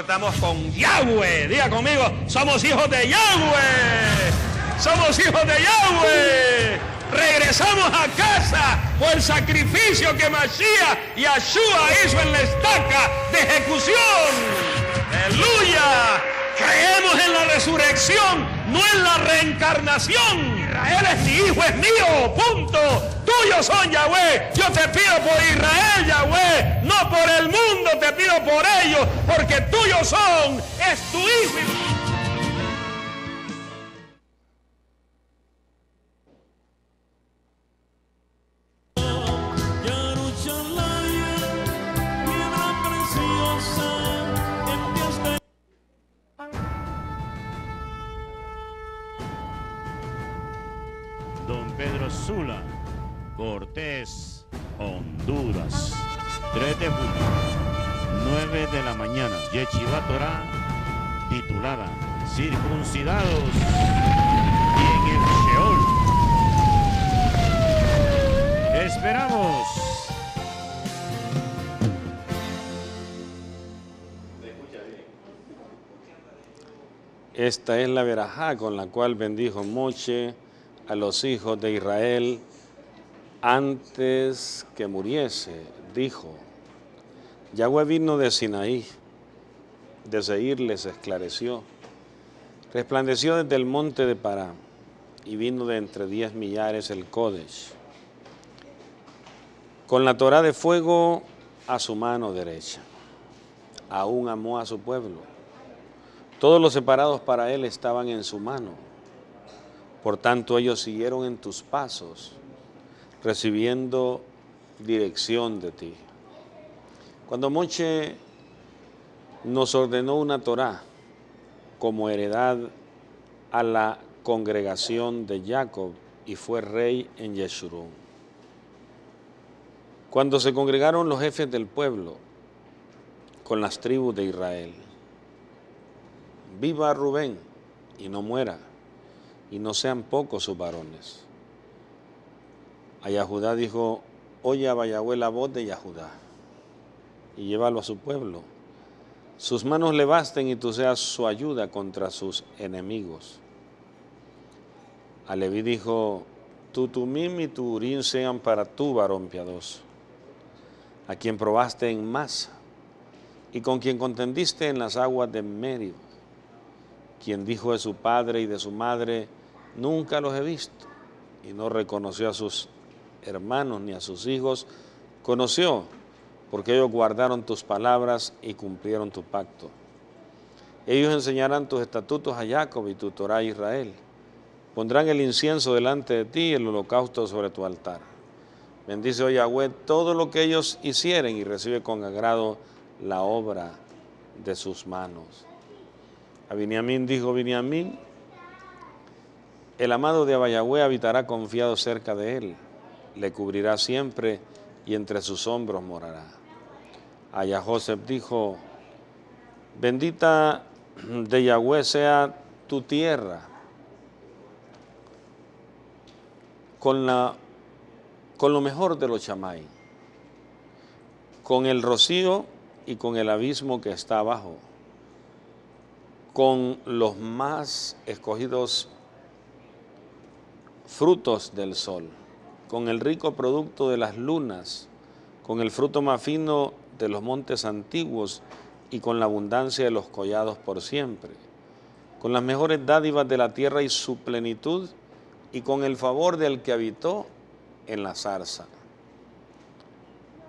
estamos con Yahweh. Diga conmigo, somos hijos de Yahweh. Somos hijos de Yahweh. Regresamos a casa por el sacrificio que y Ashua hizo en la estaca de ejecución. Aleluya. Creemos en la resurrección, no en la reencarnación. Israel es mi hijo, es mío, punto. tuyo son Yahweh. Yo te pido por Israel, Yahweh. No por el mundo, te pido por ellos, porque tuyo son. Es tu hijo. Esta es la verajá con la cual bendijo Moche a los hijos de Israel antes que muriese. Dijo, Yahweh vino de Sinaí, de Seir les esclareció, resplandeció desde el monte de Pará y vino de entre diez millares el Kodesh, con la Torá de fuego a su mano derecha. Aún amó a su pueblo todos los separados para él estaban en su mano. Por tanto, ellos siguieron en tus pasos, recibiendo dirección de ti. Cuando Moche nos ordenó una Torá como heredad a la congregación de Jacob y fue rey en Yeshurun. Cuando se congregaron los jefes del pueblo con las tribus de Israel, viva Rubén y no muera, y no sean pocos sus varones. A Yahudá dijo, oye a la voz de Yahudá, y llévalo a su pueblo. Sus manos le basten y tú seas su ayuda contra sus enemigos. A Leví dijo, tú tumim y tu urín sean para tu varón piadoso, a quien probaste en masa y con quien contendiste en las aguas de Mérida quien dijo de su padre y de su madre, nunca los he visto, y no reconoció a sus hermanos ni a sus hijos, conoció, porque ellos guardaron tus palabras y cumplieron tu pacto. Ellos enseñarán tus estatutos a Jacob y tu Torah a Israel. Pondrán el incienso delante de ti y el holocausto sobre tu altar. Bendice hoy oh Yahweh todo lo que ellos hicieren y recibe con agrado la obra de sus manos. A dijo Biniamín, el amado de Abayahue habitará confiado cerca de él, le cubrirá siempre y entre sus hombros morará. Allá Joseph dijo, bendita de Yahweh sea tu tierra, con, con lo mejor de los chamay, con el rocío y con el abismo que está abajo con los más escogidos frutos del sol, con el rico producto de las lunas, con el fruto más fino de los montes antiguos y con la abundancia de los collados por siempre, con las mejores dádivas de la tierra y su plenitud, y con el favor del que habitó en la zarza.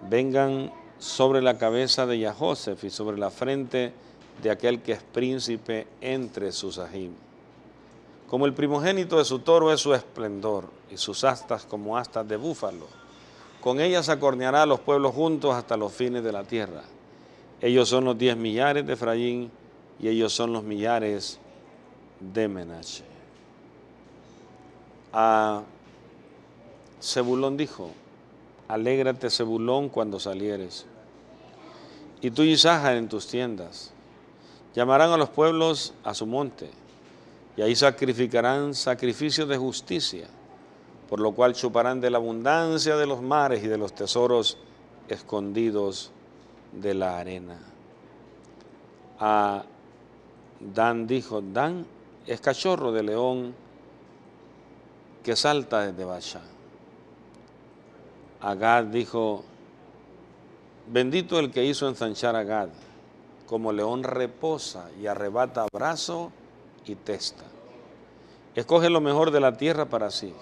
Vengan sobre la cabeza de Yahosef y sobre la frente de aquel que es príncipe entre sus ajim. Como el primogénito de su toro es su esplendor, y sus astas como astas de búfalo. Con ellas acorneará a los pueblos juntos hasta los fines de la tierra. Ellos son los diez millares de Efraín, y ellos son los millares de Menache. A Zebulón dijo, alégrate Zebulón cuando salieres, y tú y Saja en tus tiendas Llamarán a los pueblos a su monte, y ahí sacrificarán sacrificios de justicia, por lo cual chuparán de la abundancia de los mares y de los tesoros escondidos de la arena. A Dan dijo, Dan es cachorro de león que salta desde A Agad dijo, bendito el que hizo ensanchar a Gad como león reposa y arrebata brazo y testa. Escoge lo mejor de la tierra para sí,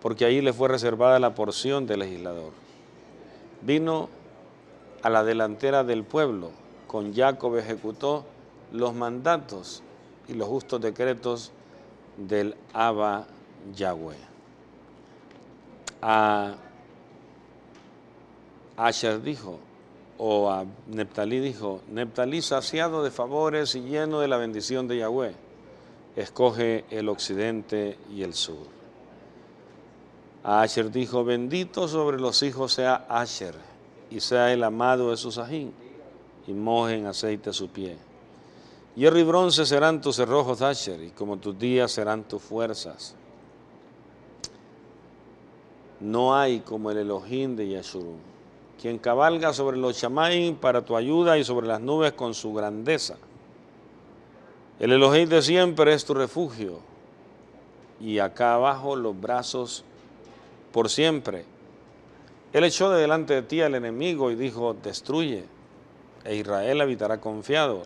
porque ahí le fue reservada la porción del legislador. Vino a la delantera del pueblo, con Jacob ejecutó los mandatos y los justos decretos del Abba Yahweh. A Asher dijo, o a Neptalí dijo, Neptalí saciado de favores y lleno de la bendición de Yahweh, escoge el occidente y el sur. A Asher dijo, bendito sobre los hijos sea Asher, y sea el amado de su ajín, y mojen aceite su pie. Hierro y bronce serán tus cerrojos, Asher, y como tus días serán tus fuerzas. No hay como el Elohim de yahshurun quien cabalga sobre los chamaín para tu ayuda y sobre las nubes con su grandeza. El Elohim de siempre es tu refugio y acá abajo los brazos por siempre. Él echó de delante de ti al enemigo y dijo, destruye, e Israel habitará confiado.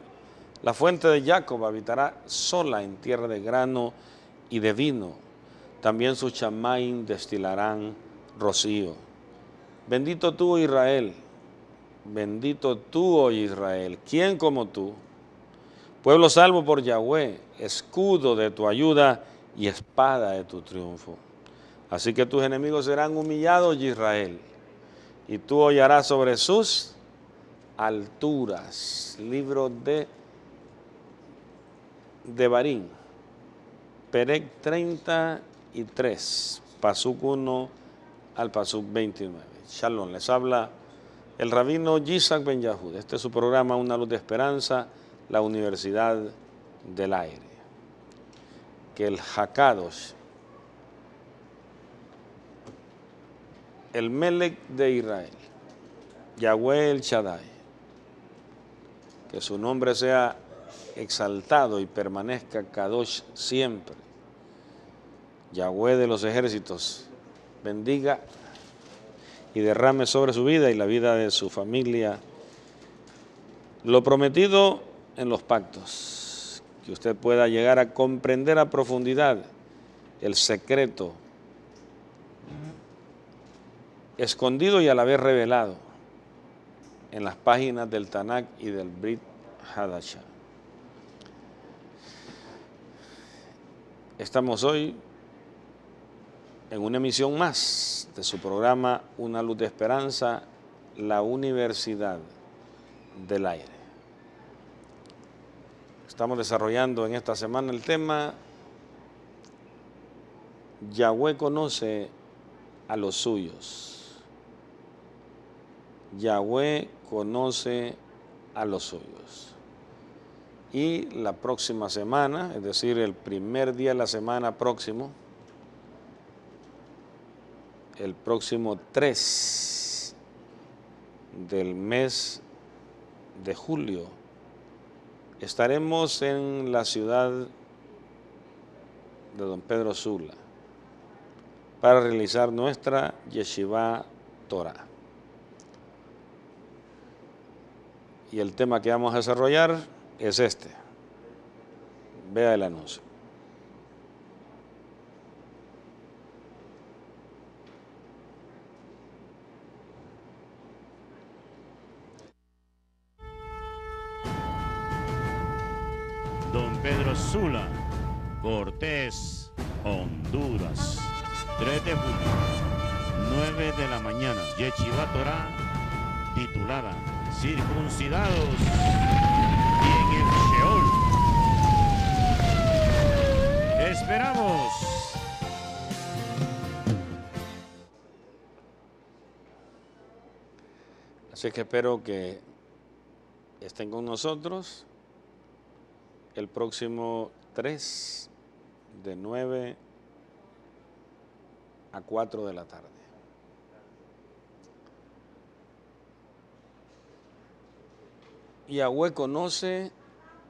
La fuente de Jacob habitará sola en tierra de grano y de vino. También sus chamaín destilarán rocío. Bendito tú, Israel. Bendito tú, oh Israel. ¿Quién como tú? Pueblo salvo por Yahweh, escudo de tu ayuda y espada de tu triunfo. Así que tus enemigos serán humillados, Israel, y tú hollarás sobre sus alturas. Libro de Barín. Perec 33, Pasuk 1 al Pasuk 29. Shalom, les habla el rabino Yitzhak Ben Yahud. Este es su programa Una Luz de Esperanza, la Universidad del Aire. Que el Hakadosh, el Melech de Israel, Yahweh el Shaddai, que su nombre sea exaltado y permanezca Kadosh siempre. Yahweh de los ejércitos, bendiga y derrame sobre su vida y la vida de su familia lo prometido en los pactos, que usted pueda llegar a comprender a profundidad el secreto escondido y a la vez revelado en las páginas del Tanakh y del Brit Hadasha. Estamos hoy en una emisión más de su programa Una Luz de Esperanza, la Universidad del Aire. Estamos desarrollando en esta semana el tema Yahweh conoce a los suyos. Yahweh conoce a los suyos. Y la próxima semana, es decir, el primer día de la semana próximo, el próximo 3 del mes de julio estaremos en la ciudad de Don Pedro Sula para realizar nuestra Yeshiva Torah. Y el tema que vamos a desarrollar es este. Vea el anuncio. Pedro Sula, Cortés, Honduras. 3 de junio, 9 de la mañana, Yechiva titulada Circuncidados y en el Sheol. esperamos! Así que espero que estén con nosotros el próximo 3 de 9 a 4 de la tarde. Yahweh conoce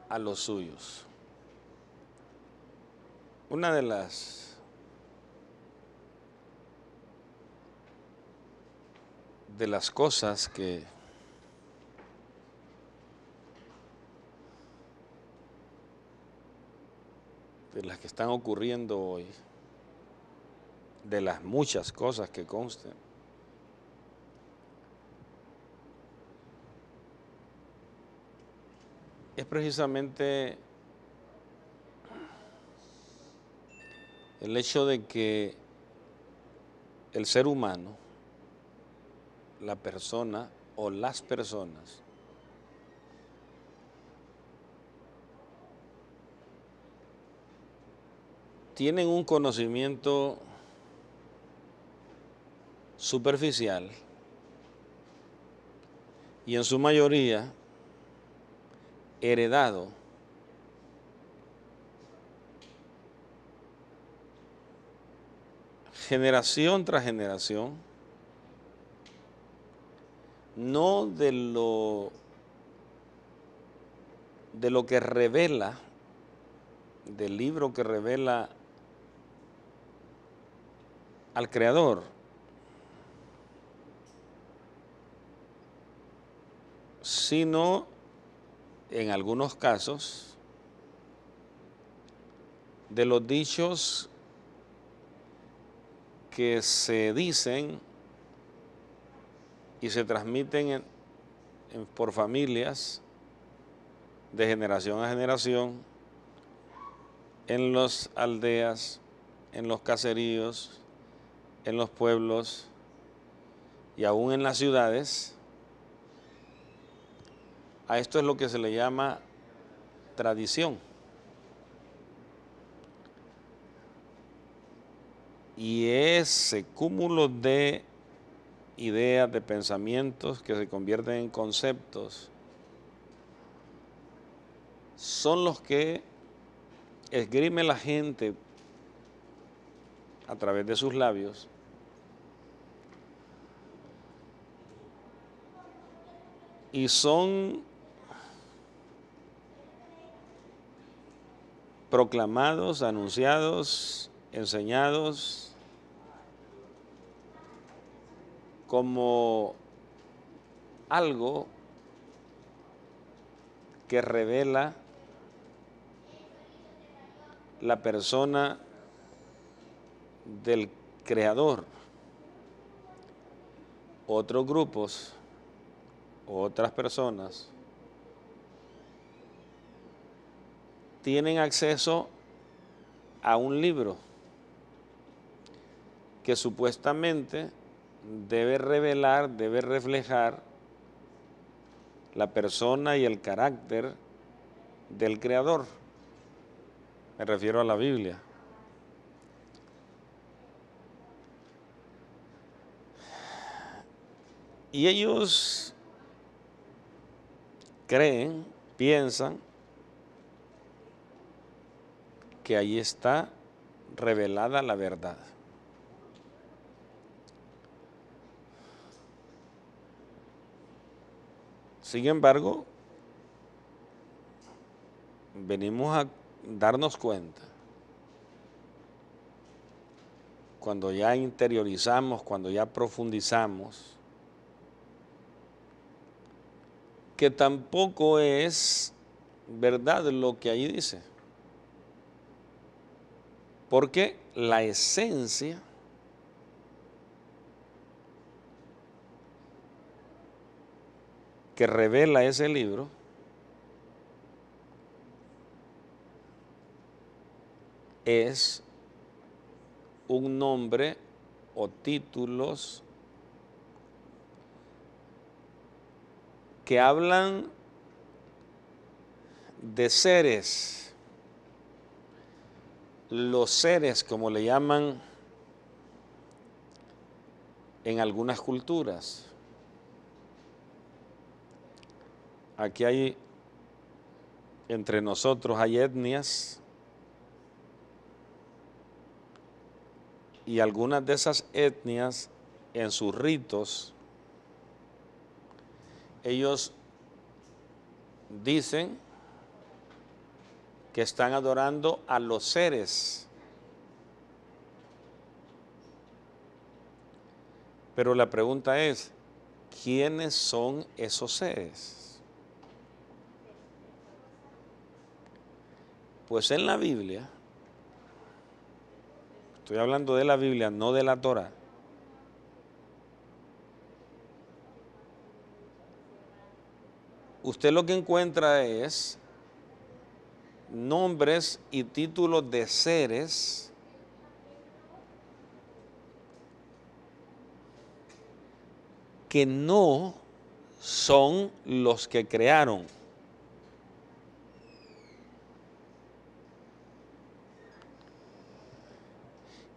a los suyos. Una de las de las cosas que de las que están ocurriendo hoy, de las muchas cosas que consten, es precisamente el hecho de que el ser humano, la persona o las personas, tienen un conocimiento superficial y en su mayoría heredado generación tras generación, no de lo, de lo que revela, del libro que revela al Creador. sino en algunos casos de los dichos que se dicen y se transmiten por familias de generación a generación en las aldeas, en los caseríos, en los pueblos y aún en las ciudades. A esto es lo que se le llama tradición. Y ese cúmulo de ideas, de pensamientos que se convierten en conceptos, son los que esgrime la gente a través de sus labios y son proclamados, anunciados, enseñados como algo que revela la persona del creador. Otros grupos otras personas tienen acceso a un libro que supuestamente debe revelar, debe reflejar la persona y el carácter del Creador. Me refiero a la Biblia. Y ellos creen, piensan que ahí está revelada la verdad. Sin embargo, venimos a darnos cuenta cuando ya interiorizamos, cuando ya profundizamos que tampoco es verdad lo que allí dice. Porque la esencia que revela ese libro es un nombre o títulos que hablan de seres, los seres como le llaman en algunas culturas. Aquí hay, entre nosotros hay etnias y algunas de esas etnias en sus ritos ellos dicen que están adorando a los seres. Pero la pregunta es, ¿quiénes son esos seres? Pues en la Biblia, estoy hablando de la Biblia, no de la Torah, usted lo que encuentra es nombres y títulos de seres que no son los que crearon.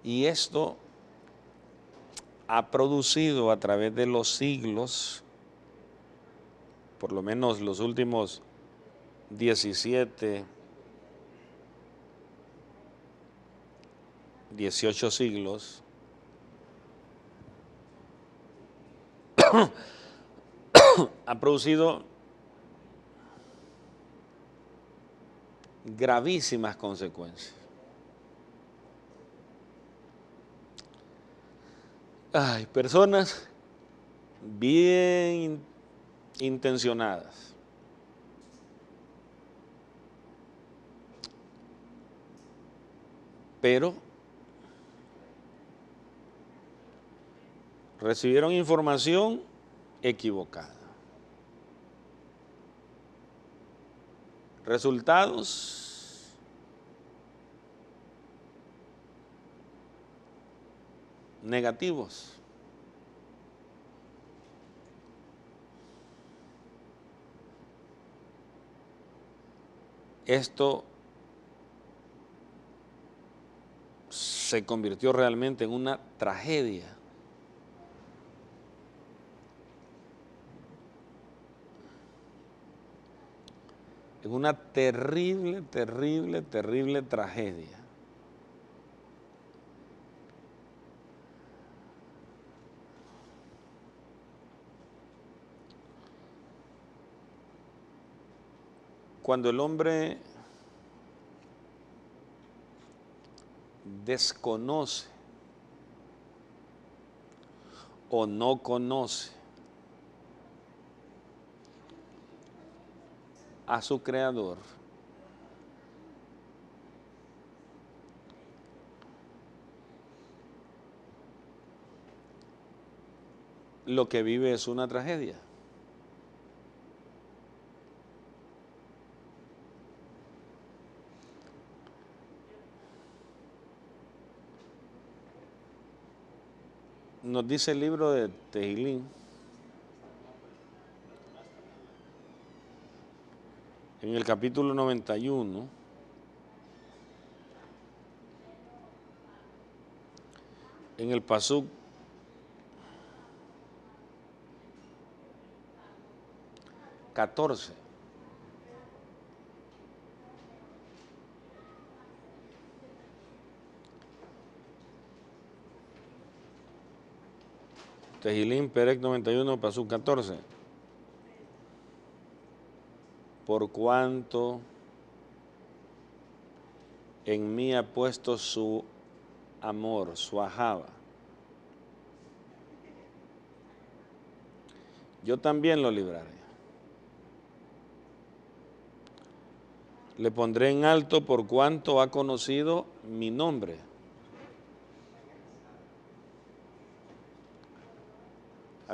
Y esto ha producido a través de los siglos por lo menos los últimos 17, 18 siglos, ha producido gravísimas consecuencias. Hay personas bien intencionadas. Pero recibieron información equivocada. Resultados negativos. esto se convirtió realmente en una tragedia. en una terrible, terrible, terrible tragedia. cuando el hombre desconoce o no conoce a su creador, lo que vive es una tragedia. nos dice el libro de Tejilín, en el capítulo 91, en el Pasuk catorce Tejilín Perec 91 pasó 14. Por cuanto en mí ha puesto su amor, su ajaba. Yo también lo libraré. Le pondré en alto por cuanto ha conocido mi nombre.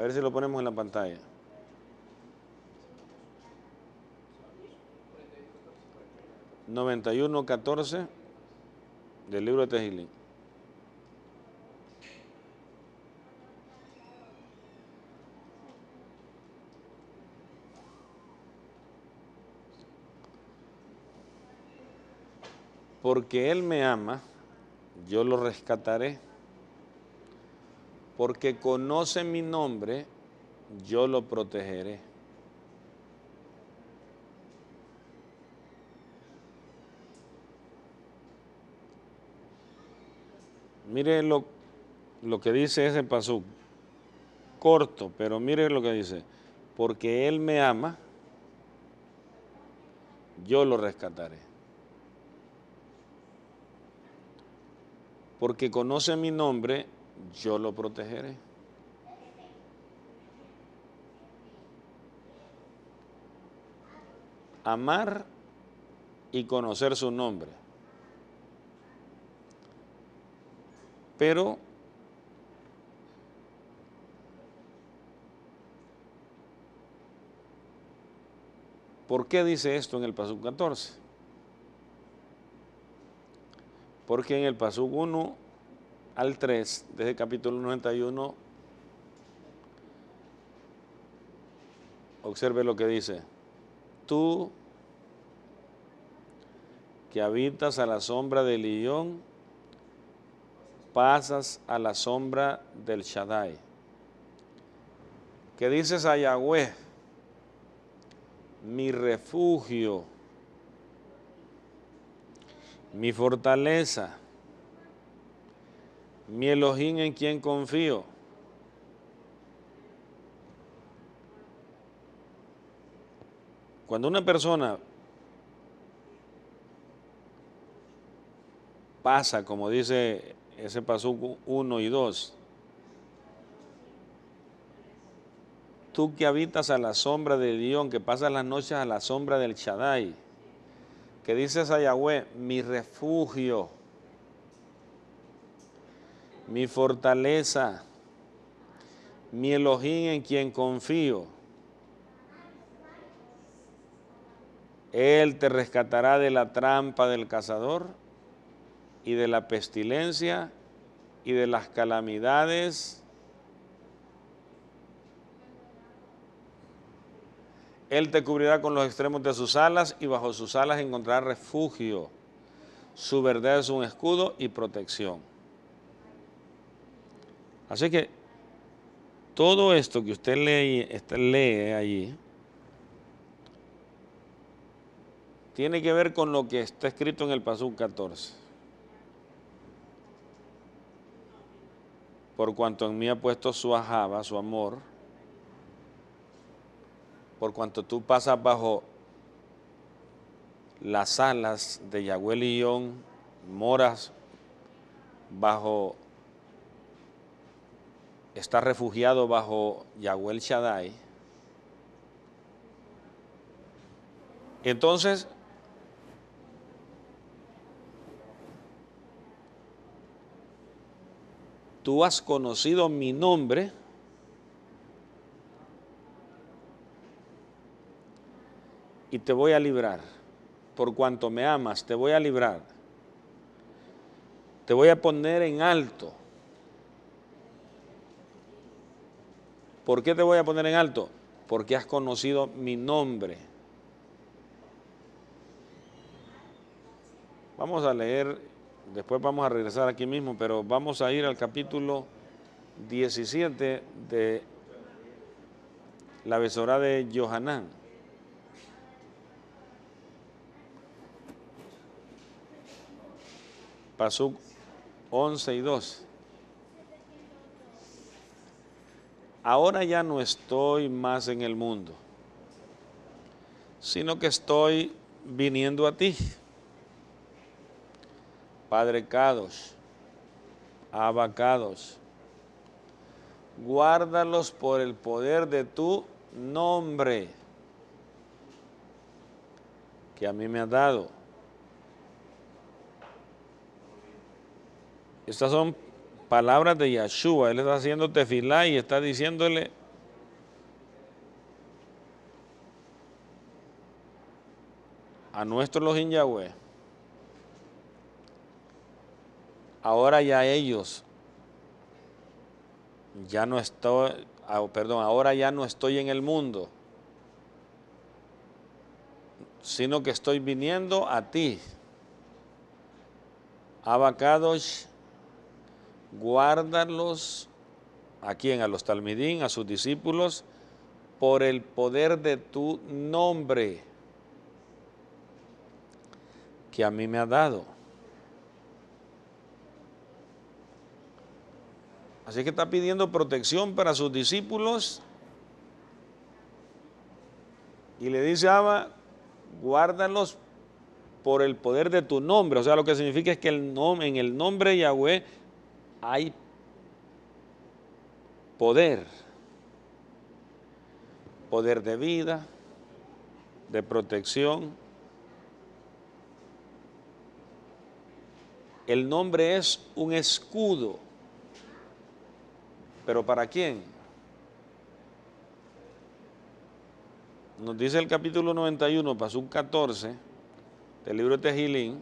A ver si lo ponemos en la pantalla. ...91.14... ...del libro de Tejilín. Porque Él me ama... ...yo lo rescataré porque conoce mi nombre, yo lo protegeré. Mire lo, que dice ese pasú, corto, pero mire lo que dice, porque Él me ama, yo lo rescataré. Porque conoce mi nombre, yo lo protegeré. Amar y conocer su nombre. Pero ¿Por qué dice esto en el paso 14? Porque en el paso 1 al 3, desde el capítulo 91, observe lo que dice. Tú que habitas a la sombra del león, pasas a la sombra del Shaddai. ¿Qué dices a Yahweh, mi refugio, mi fortaleza, mi Elohim en quien confío. Cuando una persona pasa, como dice ese paso 1 y 2, tú que habitas a la sombra de Dios, que pasas las noches a la sombra del Shaddai, que dices a Yahweh, mi refugio, mi fortaleza, mi Elohim en quien confío. Él te rescatará de la trampa del cazador y de la pestilencia y de las calamidades. Él te cubrirá con los extremos de sus alas y bajo sus alas encontrará refugio. Su verdad es un escudo y protección. Así que todo esto que usted lee, ahí, este, lee allí tiene que ver con lo que está escrito en el paso 14. Por cuanto en mí ha puesto su ajaba, su amor, por cuanto tú pasas bajo las alas de Yahweh León, moras bajo está refugiado bajo Yahweh Shaddai, entonces tú has conocido mi nombre y te voy a librar. Por cuanto me amas, te voy a librar. Te voy a poner en alto. ¿Por qué te voy a poner en alto? Porque has conocido mi nombre. Vamos a leer, después vamos a regresar aquí mismo, pero vamos a ir al capítulo 17 de la besora de Johanán. Pasuk 11 y 2. ahora ya no estoy más en el mundo, sino que estoy viniendo a ti. Padrecados, abacados, guárdalos por el poder de tu nombre que a mí me ha dado. Estas son palabras de Yahshua. Él está haciendo tefilá y está diciéndole a nuestros los Yahweh. Ahora ya ellos, ya no estoy, ah, perdón, ahora ya no estoy en el mundo, sino que estoy viniendo a ti. Abacados guárdalos a quien a los talmidín, a sus discípulos, por el poder de tu nombre que a mí me ha dado. Así que está pidiendo protección para sus discípulos y le dice Aba, guárdalos por el poder de tu nombre. O sea, lo que significa es que el en el nombre de Yahweh hay poder, poder de vida, de protección. El nombre es un escudo, pero ¿para quién? Nos dice el capítulo 91, pasó 14 del libro de Tejilín,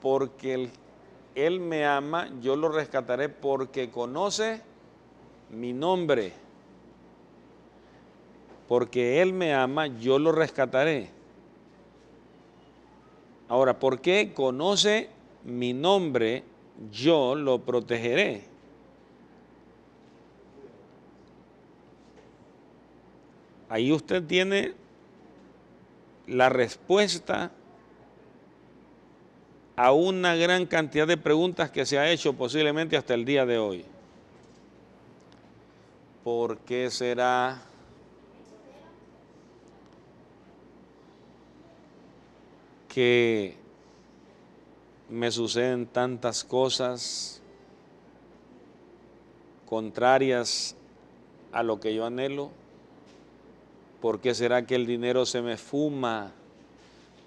porque Él me ama, yo lo rescataré porque conoce mi nombre. Porque Él me ama, yo lo rescataré. Ahora, porque conoce mi nombre, yo lo protegeré. Ahí usted tiene la respuesta a una gran cantidad de preguntas que se ha hecho posiblemente hasta el día de hoy. ¿Por qué será? que me suceden tantas cosas contrarias a lo que yo anhelo? ¿Por qué será que el dinero se me fuma?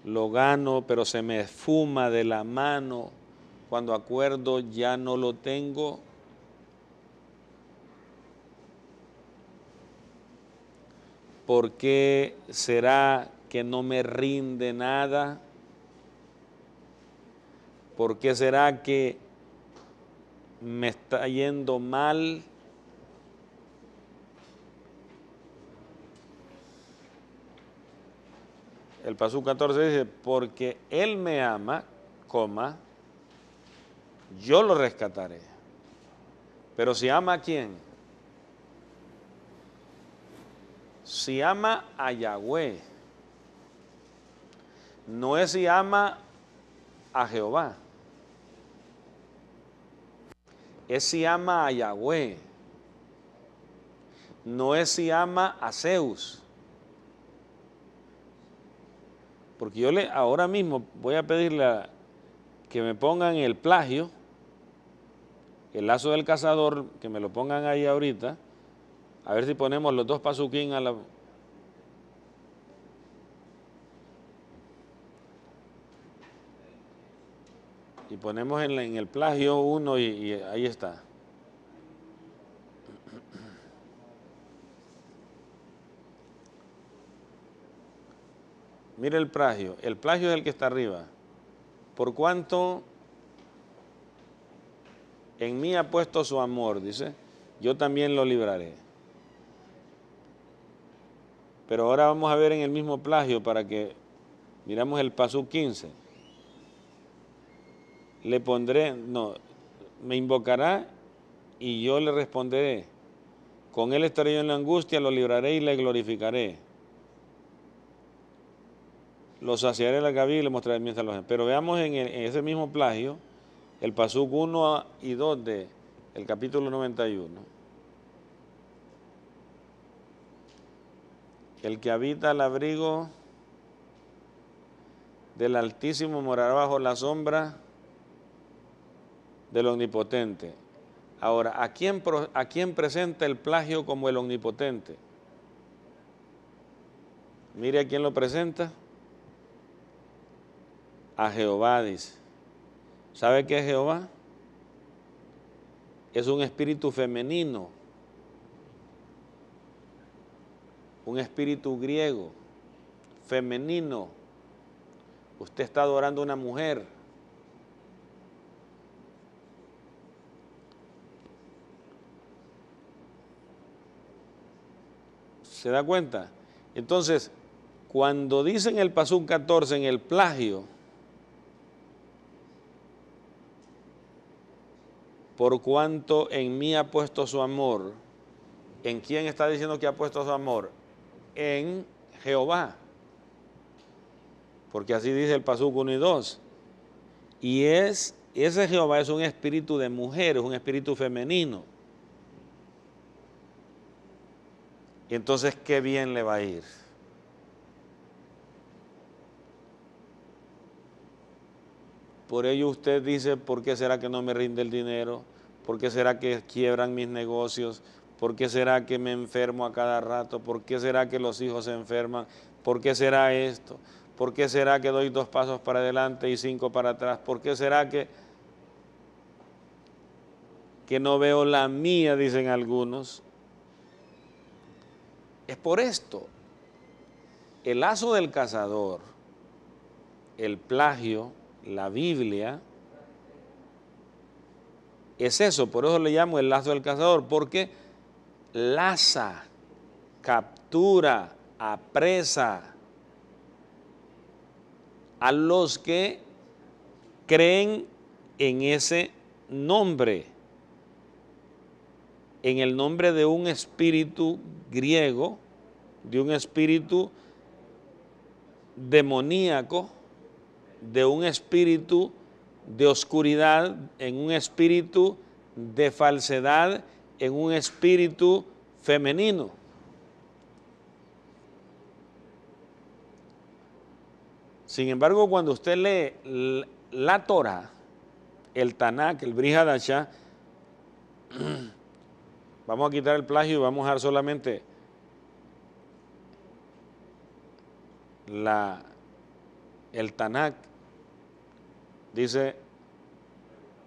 lo gano, pero se me esfuma de la mano. Cuando acuerdo ya no lo tengo. ¿Por qué será que no me rinde nada? ¿Por qué será que me está yendo mal? El paso 14 dice, porque Él me ama, coma, yo lo rescataré. Pero si ama a quién? Si ama a Yahweh, no es si ama a Jehová, es si ama a Yahweh, no es si ama a Zeus Porque yo le, ahora mismo voy a pedirle que me pongan el plagio, el lazo del cazador, que me lo pongan ahí ahorita, a ver si ponemos los dos pasuquín a la... Y ponemos en, el plagio uno y ahí está. Mire el plagio. El plagio es el que está arriba. Por cuanto en mí ha puesto su amor, dice, yo también lo libraré. Pero ahora vamos a ver en el mismo plagio para que miramos el paso 15. Le pondré, no, me invocará y yo le responderé. Con él estaré yo en la angustia, lo libraré y le glorificaré. Los saciaré la cabilla y le mostraré mi los Pero veamos en, ese mismo plagio, el pasuk 1 y 2 del el capítulo 91. El que habita el abrigo del Altísimo morará bajo la sombra del Omnipotente. Ahora, ¿a quién presenta el plagio como el Omnipotente? Mire a quién lo presenta a Jehová, dice. ¿Sabe qué es Jehová? Es un espíritu femenino, un espíritu griego, femenino. Usted está adorando a una mujer. ¿Se da cuenta? Entonces, cuando dicen el Pasú 14 en el plagio, por cuanto en mí ha puesto su amor. ¿En quién está diciendo que ha puesto su amor? En Jehová. Porque así dice el Pasuk 1 y 2. Y es, ese Jehová es un espíritu de mujer, es un espíritu femenino. Entonces, qué bien le va a ir. Por ello usted dice, ¿por qué será que no me rinde el dinero? ¿Por qué será que quiebran mis negocios? ¿Por qué será que me enfermo a cada rato? ¿Por qué será que los hijos se enferman? ¿Por qué será esto? ¿Por qué será que doy dos pasos para adelante y cinco para atrás? ¿Por qué será que, que no veo la mía, dicen algunos? Es por esto. El lazo del cazador, el plagio, la Biblia, es eso, por eso le llamo el lazo del cazador, porque laza, captura, apresa a los que creen en ese nombre, en el nombre de un espíritu griego, de un espíritu demoníaco, de un espíritu de oscuridad, en un espíritu de falsedad, en un espíritu femenino. Sin embargo, cuando usted lee la Torah, el Tanakh, el Brihadasha, ah, vamos a quitar el plagio y vamos a dar solamente la, el Tanakh, Dice,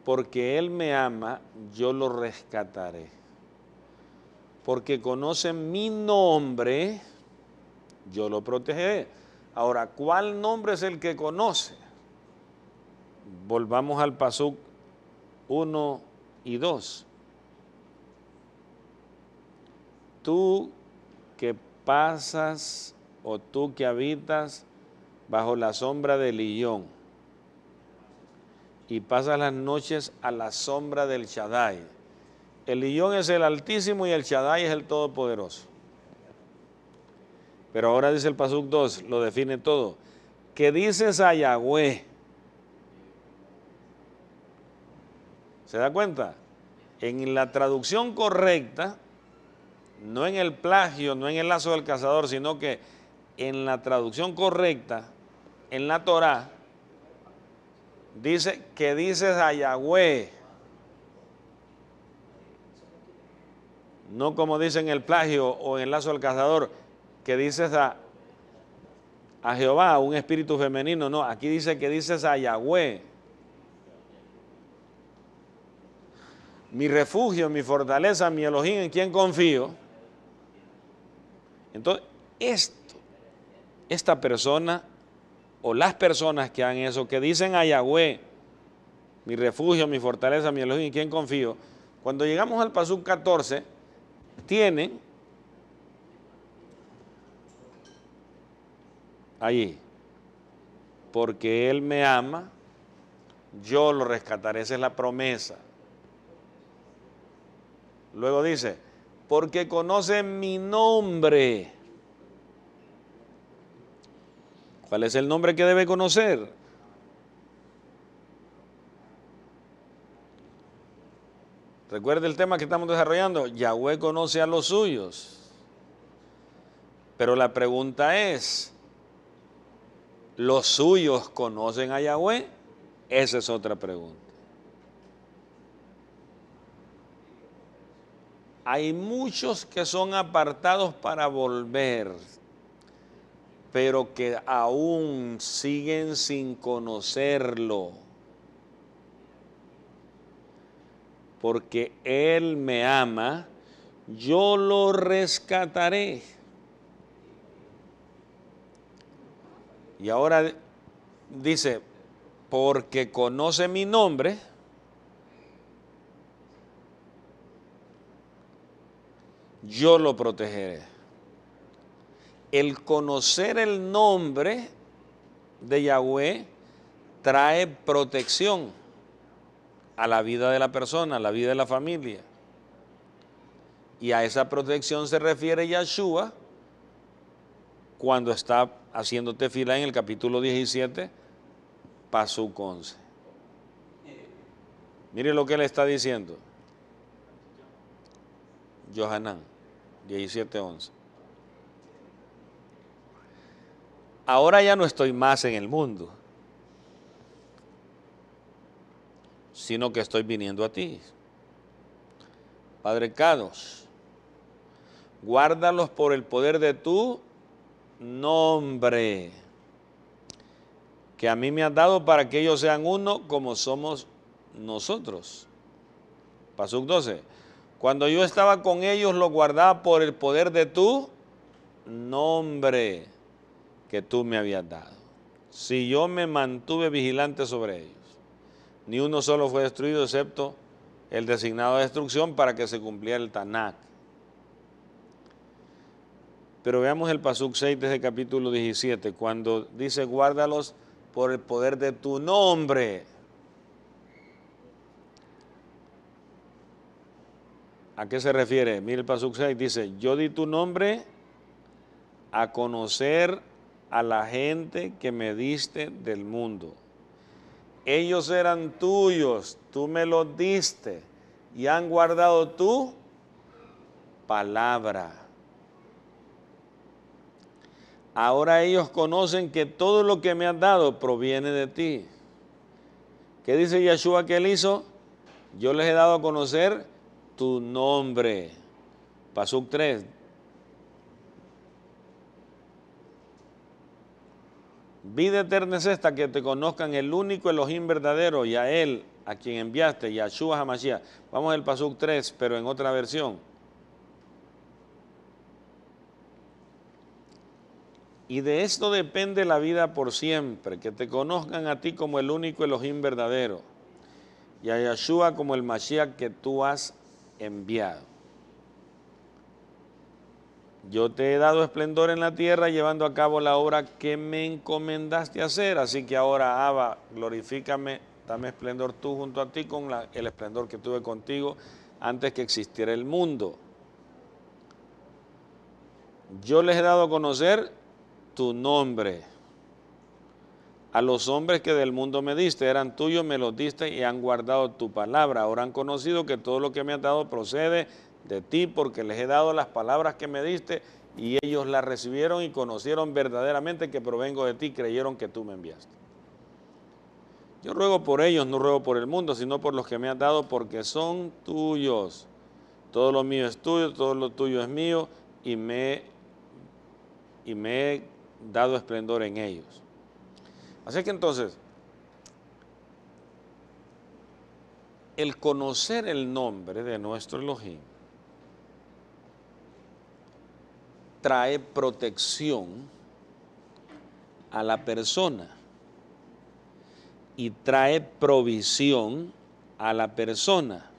porque Él me ama, yo lo rescataré. Porque conoce mi nombre, yo lo protegeré. Ahora, ¿cuál nombre es el que conoce? Volvamos al Pasuk 1 y 2. Tú que pasas o tú que habitas bajo la sombra del Illón y pasa las noches a la sombra del Shaddai. El león es el Altísimo y el Shaddai es el Todopoderoso. Pero ahora dice el Pasuk 2, lo define todo. ¿Qué dices a Yahweh? ¿Se da cuenta? En la traducción correcta, no en el plagio, no en el lazo del cazador, sino que en la traducción correcta, en la Torah, Dice que dices a Yahweh. No como dicen el plagio o en el lazo del cazador, que dices a, a Jehová, un espíritu femenino. No, aquí dice que dices a Yahweh. Mi refugio, mi fortaleza, mi Elohim, en quien confío. Entonces, esto, esta persona o las personas que han eso, que dicen a Yahweh, mi refugio, mi fortaleza, mi y en quien confío, cuando llegamos al Pasú 14, tienen allí, porque Él me ama, yo lo rescataré, esa es la promesa. Luego dice, porque conoce mi nombre. ¿Cuál es el nombre que debe conocer? Recuerde el tema que estamos desarrollando. Yahweh conoce a los suyos. Pero la pregunta es, ¿los suyos conocen a Yahweh? Esa es otra pregunta. Hay muchos que son apartados para volver pero que aún siguen sin conocerlo. Porque Él me ama, yo lo rescataré. Y ahora dice, porque conoce mi nombre, yo lo protegeré el conocer el nombre de Yahweh trae protección a la vida de la persona, a la vida de la familia. Y a esa protección se refiere Yahshua cuando está haciéndote fila en el capítulo 17, pasú 11. Mire lo que le está diciendo. Johanán, 17, 11. ahora ya no estoy más en el mundo, sino que estoy viniendo a ti. Padre Canos, guárdalos por el poder de tu nombre, que a mí me has dado para que ellos sean uno como somos nosotros. Pasuk 12. Cuando yo estaba con ellos, los guardaba por el poder de tu nombre que tú me habías dado. Si yo me mantuve vigilante sobre ellos, ni uno solo fue destruido excepto el designado de destrucción para que se cumpliera el Tanakh. Pero veamos el Pasuk 6 desde capítulo 17, cuando dice, guárdalos por el poder de tu nombre. ¿A qué se refiere? Mire el Pasuk 6, dice, yo di tu nombre a conocer a la gente que me diste del mundo. Ellos eran tuyos, tú me los diste y han guardado tu palabra. Ahora ellos conocen que todo lo que me has dado proviene de ti. ¿Qué dice Yeshua que él hizo? Yo les he dado a conocer tu nombre. Pasuk 3, Vida eterna es esta, que te conozcan el único Elohim verdadero y a Él, a quien enviaste, Yahshua a mashiach Vamos al Pasuk 3, pero en otra versión. Y de esto depende la vida por siempre, que te conozcan a ti como el único Elohim verdadero y a Yahshua como el Mashiach que tú has enviado yo te he dado esplendor en la tierra llevando a cabo la obra que me encomendaste hacer. Así que ahora, Abba, glorifícame, dame esplendor tú junto a ti con el esplendor que tuve contigo antes que existiera el mundo. Yo les he dado a conocer tu nombre. A los hombres que del mundo me diste, eran tuyos, me los diste y han guardado tu palabra. Ahora han conocido que todo lo que me has dado procede de ti porque les he dado las palabras que me diste y ellos las recibieron y conocieron verdaderamente que provengo de ti, creyeron que tú me enviaste. Yo ruego por ellos, no ruego por el mundo, sino por los que me has dado, porque son tuyos. Todo lo mío es tuyo, todo lo tuyo es mío, y me, y me he dado esplendor en ellos. Así que entonces, el conocer el nombre de nuestro Elohim trae protección a la persona y trae provisión a la persona.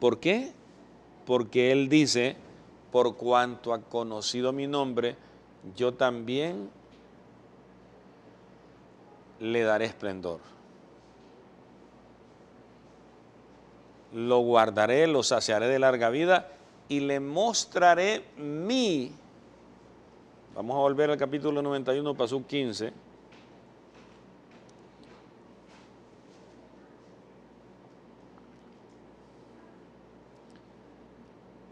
¿Por qué? Porque Él dice, por cuanto ha conocido mi nombre, yo también le daré esplendor. lo guardaré, lo saciaré de larga vida y le mostraré mi. Vamos a volver al capítulo 91, paso 15.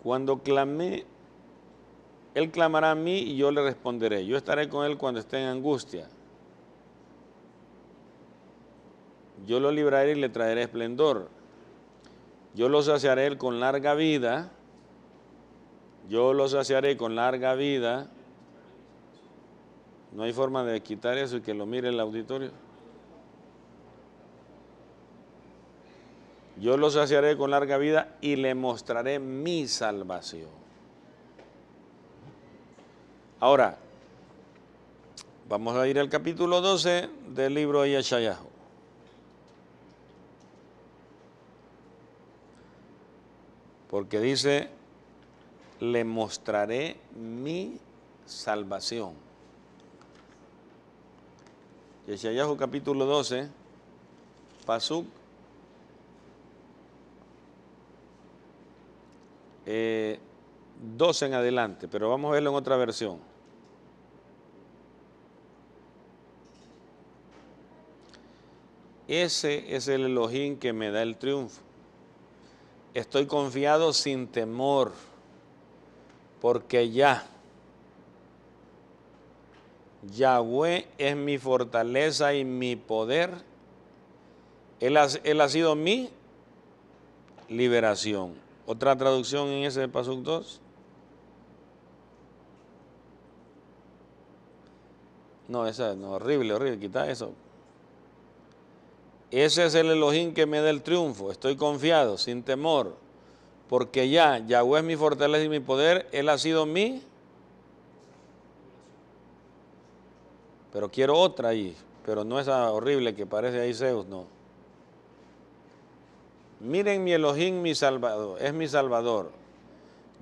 Cuando clamé, él clamará a mí y yo le responderé. Yo estaré con él cuando esté en angustia. Yo lo libraré y le traeré esplendor yo los saciaré con larga vida. Yo los saciaré con larga vida. No hay forma de quitar eso y que lo mire el auditorio. Yo los saciaré con larga vida y le mostraré mi salvación. Ahora, vamos a ir al capítulo 12 del libro de Yeshayahu. Porque dice, le mostraré mi salvación. Yeshayahu capítulo 12, Pasuk. 12 eh, en adelante, pero vamos a verlo en otra versión. Ese es el Elohim que me da el triunfo estoy confiado sin temor, porque ya, Yahweh es mi fortaleza y mi poder. Él ha, sido mi liberación. Otra traducción en ese Pasuk 2. No, esa es horrible, horrible. Quita eso. Ese es el Elohim que me da el triunfo. Estoy confiado, sin temor, porque ya Yahweh es mi fortaleza y mi poder. Él ha sido mi. Pero quiero otra ahí, pero no esa horrible que parece ahí Zeus, no. Miren mi Elohim, mi Salvador, es mi Salvador.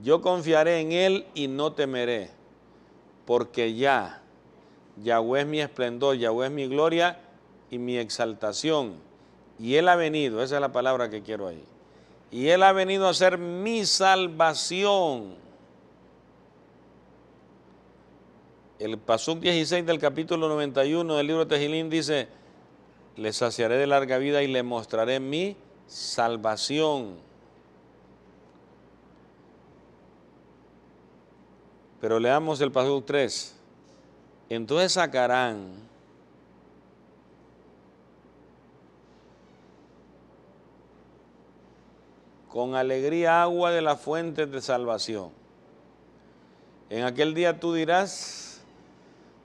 Yo confiaré en Él y no temeré, porque ya Yahweh es mi esplendor, Yahweh es mi gloria y mi exaltación. Y Él ha venido, esa es la palabra que quiero ahí. Y Él ha venido a ser mi salvación. El Pasuk 16 del capítulo 91 del libro de Tejilín dice, le saciaré de larga vida y le mostraré mi salvación. Pero leamos el Pasuk 3. Entonces sacarán con alegría agua de la fuente de salvación. En aquel día tú dirás,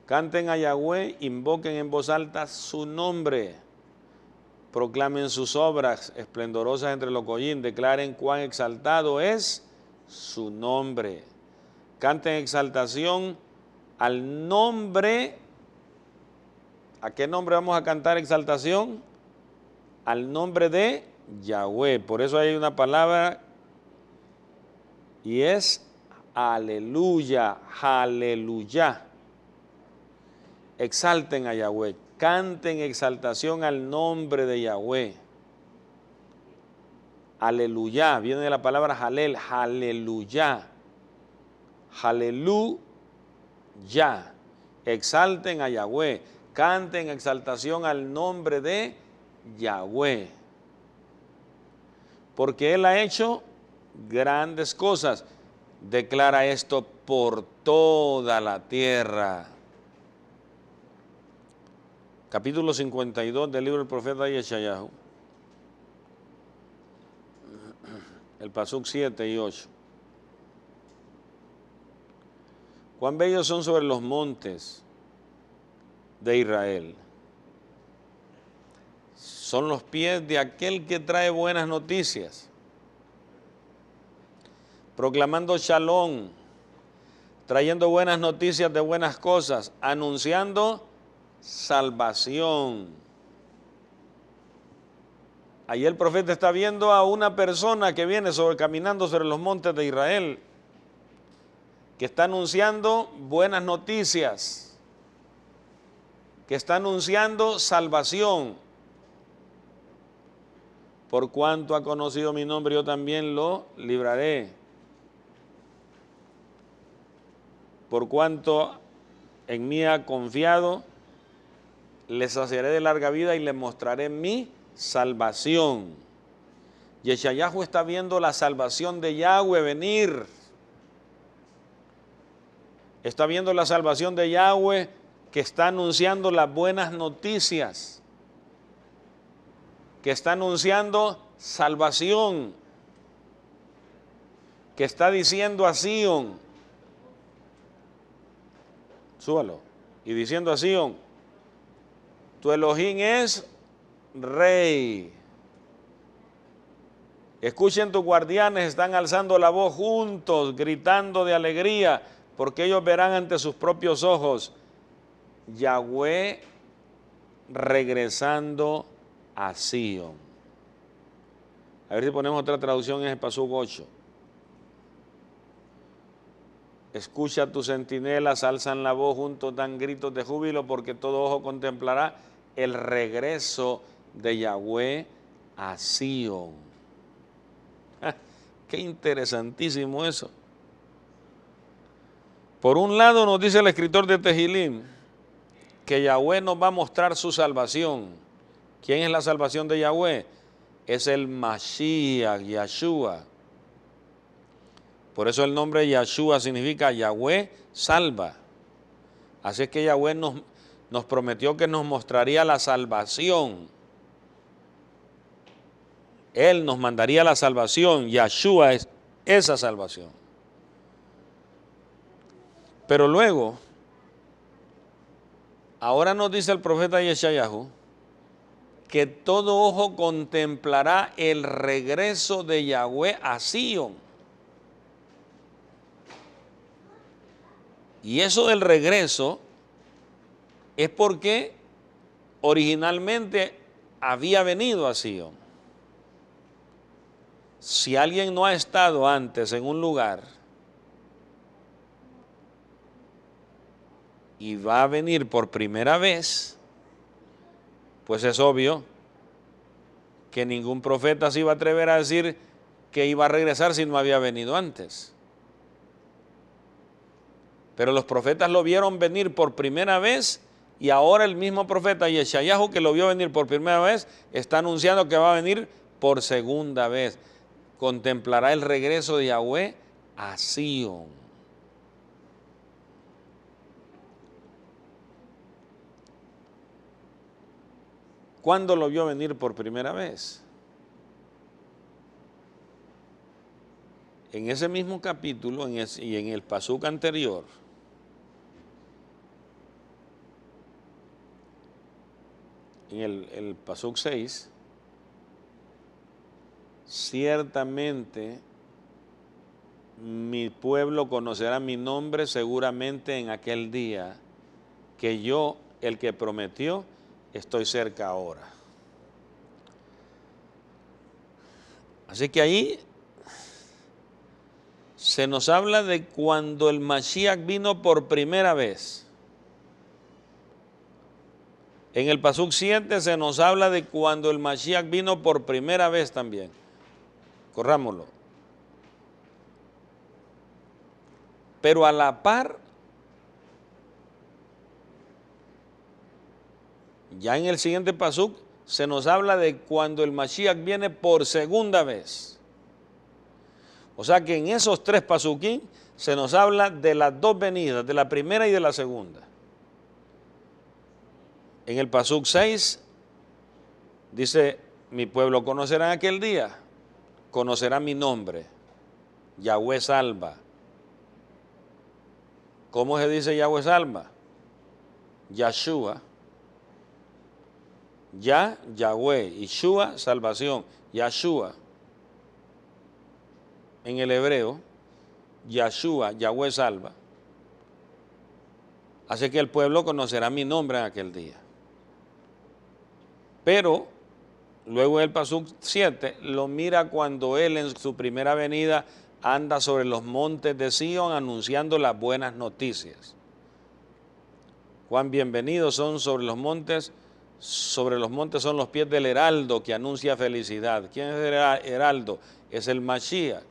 canten a Yahweh, invoquen en voz alta su nombre, proclamen sus obras esplendorosas entre los collín, declaren cuán exaltado es su nombre. Canten exaltación al nombre. ¿A qué nombre vamos a cantar exaltación? Al nombre de Yahweh. Por eso hay una palabra y es aleluya, aleluya. Exalten a Yahweh, canten exaltación al nombre de Yahweh. Aleluya, viene de la palabra halel, aleluya. Aleluya. Exalten a Yahweh, canten exaltación al nombre de Yahweh porque Él ha hecho grandes cosas. Declara esto por toda la tierra. Capítulo 52 del libro del profeta Yeshayahu. El Pasuk 7 y 8. Cuán bellos son sobre los montes de Israel son los pies de aquel que trae buenas noticias, proclamando shalom, trayendo buenas noticias de buenas cosas, anunciando salvación. Ahí el profeta está viendo a una persona que viene sobre, caminando sobre los montes de Israel, que está anunciando buenas noticias, que está anunciando salvación. Por cuanto ha conocido mi nombre, yo también lo libraré. Por cuanto en mí ha confiado, le saciaré de larga vida y le mostraré mi salvación. Yeshayahu está viendo la salvación de Yahweh venir. Está viendo la salvación de Yahweh que está anunciando las buenas noticias que está anunciando salvación, que está diciendo a Sion, súbalo, y diciendo a Sion, tu Elohim es rey. Escuchen tus guardianes, están alzando la voz juntos, gritando de alegría, porque ellos verán ante sus propios ojos Yahweh regresando a A ver si ponemos otra traducción en el paso 8. Escucha tus centinelas, alzan la voz, juntos dan gritos de júbilo, porque todo ojo contemplará el regreso de Yahweh a Sion. Qué interesantísimo eso. Por un lado nos dice el escritor de Tejilim que Yahweh nos va a mostrar su salvación ¿Quién es la salvación de Yahweh? Es el Mashiach, Yahshua. Por eso el nombre Yahshua significa Yahweh salva. Así es que Yahweh nos, nos prometió que nos mostraría la salvación. Él nos mandaría la salvación. Yahshua es esa salvación. Pero luego, ahora nos dice el profeta Yeshayahu, que todo ojo contemplará el regreso de Yahweh a Sion. Y eso del regreso es porque originalmente había venido a Sion. Si alguien no ha estado antes en un lugar y va a venir por primera vez, pues es obvio que ningún profeta se iba a atrever a decir que iba a regresar si no había venido antes. Pero los profetas lo vieron venir por primera vez y ahora el mismo profeta Yeshayahu que lo vio venir por primera vez está anunciando que va a venir por segunda vez. Contemplará el regreso de Yahweh a Sion. ¿Cuándo lo vio venir por primera vez? En ese mismo capítulo y en el pasuca anterior, en el, el pasuk 6, ciertamente mi pueblo conocerá mi nombre seguramente en aquel día que yo, el que prometió, estoy cerca ahora. Así que ahí se nos habla de cuando el Mashiach vino por primera vez. En el Pasuk 7 se nos habla de cuando el Mashiach vino por primera vez también. Corrámoslo. Pero a la par Ya en el siguiente pasuk se nos habla de cuando el Mashiach viene por segunda vez. O sea que en esos tres pasukim se nos habla de las dos venidas, de la primera y de la segunda. En el pasuk 6 dice, mi pueblo conocerá aquel día, conocerá mi nombre, Yahweh salva. ¿Cómo se dice Yahweh salva? Yahshua ya, Yahweh, Yeshua, salvación, Yahshua. En el hebreo, Yahshua, Yahweh salva. Hace que el pueblo conocerá mi nombre en aquel día. Pero luego el Pasuk 7 lo mira cuando él en su primera venida anda sobre los montes de Sion anunciando las buenas noticias. Cuán bienvenidos son sobre los montes sobre los montes son los pies del heraldo que anuncia felicidad. ¿Quién es el heraldo? Es el Mashiach,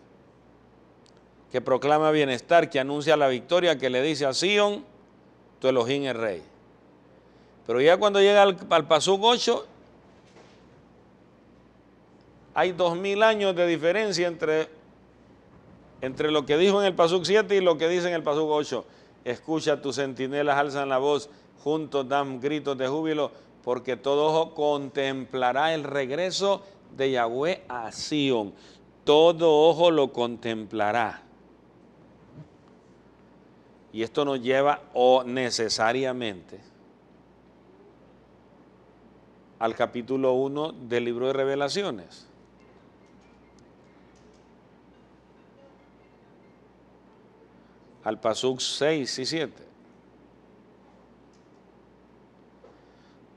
que proclama bienestar, que anuncia la victoria, que le dice a Sion, tu Elohim es rey. Pero ya cuando llega al, Pasug 8, hay dos mil años de diferencia entre, entre lo que dijo en el Pasug 7 y lo que dice en el Pasug 8. Escucha, tus centinelas alzan la voz, juntos dan gritos de júbilo, porque todo ojo contemplará el regreso de Yahweh a Sion Todo ojo lo contemplará. Y esto nos lleva o necesariamente al capítulo 1 del libro de revelaciones. Al Pasuk 6 y 7.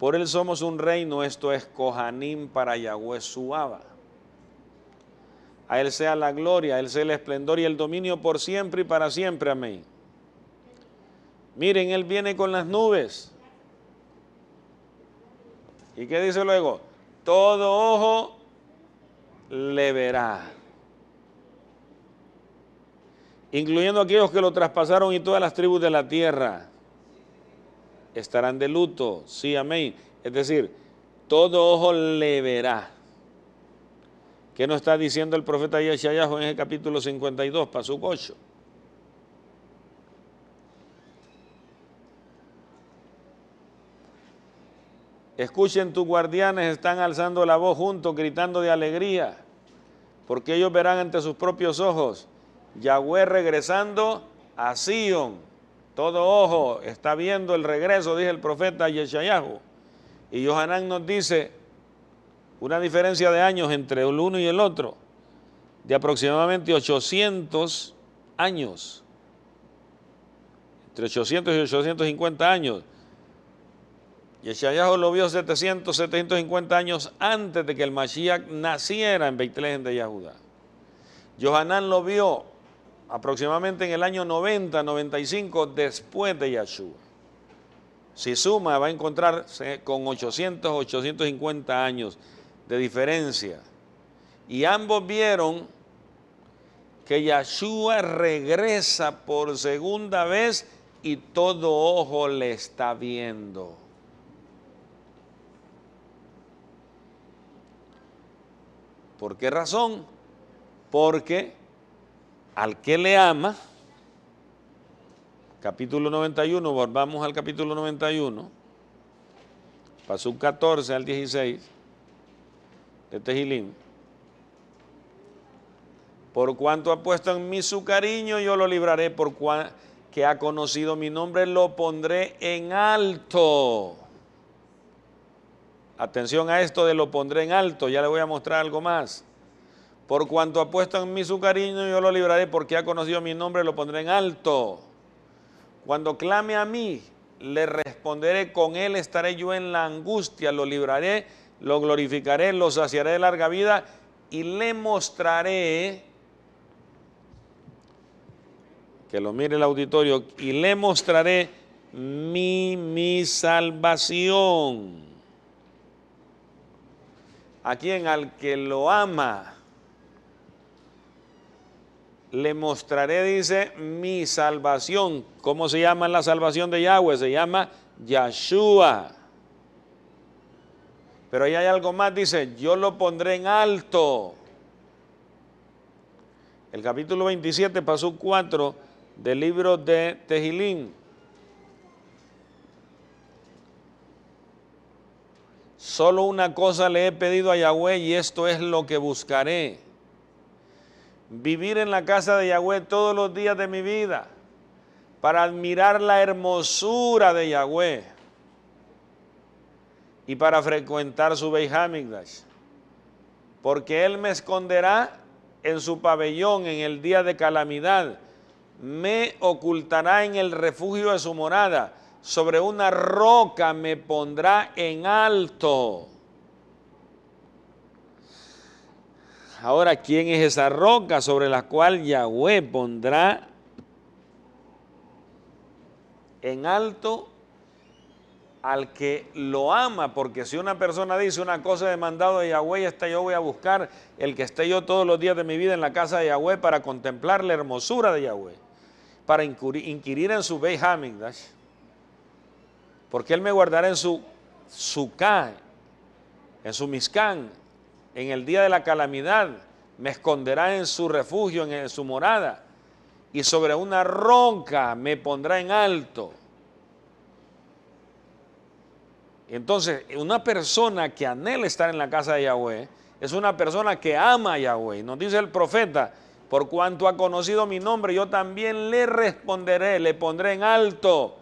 Por él somos un reino, esto es Cohanim para Yahweh Suaba. A él sea la gloria, a él sea el esplendor y el dominio por siempre y para siempre. Amén. Miren, él viene con las nubes. ¿Y qué dice luego? Todo ojo le verá. Incluyendo aquellos que lo traspasaron y todas las tribus de la tierra estarán de luto. Sí, amén. Es decir, todo ojo le verá. ¿Qué nos está diciendo el profeta Yeshayahu en el capítulo 52, paso 8? Escuchen, tus guardianes están alzando la voz juntos, gritando de alegría, porque ellos verán ante sus propios ojos Yahweh regresando a Sion todo ojo está viendo el regreso, dice el profeta Yeshayahu. Y Yohanan nos dice una diferencia de años entre el uno y el otro, de aproximadamente 800 años. Entre 800 y 850 años. Yeshayahu lo vio 700, 750 años antes de que el Mashiach naciera en Beitlén de Yahudá Yohanan lo vio aproximadamente en el año 90, 95 después de Yahshua. Si suma, va a encontrarse con 800, 850 años de diferencia. Y ambos vieron que Yahshua regresa por segunda vez y todo ojo le está viendo. ¿Por qué razón? Porque al que le ama, capítulo 91, volvamos al capítulo 91, pasó 14 al 16 de Tejilín. Por cuanto ha puesto en mí su cariño, yo lo libraré. Por cuanto que ha conocido mi nombre, lo pondré en alto. Atención a esto de lo pondré en alto, ya le voy a mostrar algo más. Por cuanto ha puesto en mí su cariño, yo lo libraré porque ha conocido mi nombre, lo pondré en alto. Cuando clame a mí, le responderé, con él estaré yo en la angustia, lo libraré, lo glorificaré, lo saciaré de larga vida y le mostraré, que lo mire el auditorio, y le mostraré mi, salvación. A quien al que lo ama le mostraré, dice, mi salvación. ¿Cómo se llama la salvación de Yahweh? Se llama Yahshua. Pero ahí hay algo más, dice, yo lo pondré en alto. El capítulo 27, paso 4 del libro de Tejilín. Solo una cosa le he pedido a Yahweh y esto es lo que buscaré vivir en la casa de Yahweh todos los días de mi vida, para admirar la hermosura de Yahweh y para frecuentar su beijamigdash. porque Él me esconderá en su pabellón en el día de calamidad, me ocultará en el refugio de su morada, sobre una roca me pondrá en alto. Ahora, ¿quién es esa roca sobre la cual Yahweh pondrá en alto al que lo ama? Porque si una persona dice una cosa de mandado de Yahweh, esta yo voy a buscar el que esté yo todos los días de mi vida en la casa de Yahweh para contemplar la hermosura de Yahweh, para inquirir en su Bey porque él me guardará en su, su en su Mizcán, en el día de la calamidad, me esconderá en su refugio, en su morada, y sobre una ronca me pondrá en alto. Entonces, una persona que anhela estar en la casa de Yahweh es una persona que ama a Yahweh. Nos dice el profeta, por cuanto ha conocido mi nombre, yo también le responderé, le pondré en alto.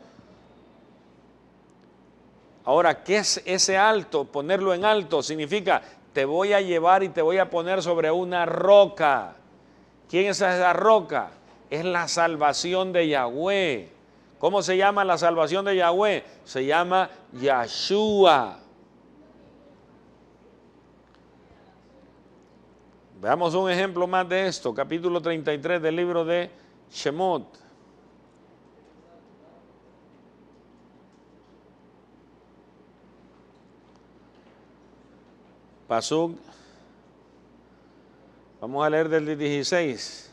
Ahora, ¿qué es ese alto? Ponerlo en alto significa te voy a llevar y te voy a poner sobre una roca. ¿Quién es esa roca? Es la salvación de Yahweh. ¿Cómo se llama la salvación de Yahweh? Se llama Yahshua. Veamos un ejemplo más de esto, capítulo 33 del libro de Shemot. Pasuk. Vamos a leer del 16.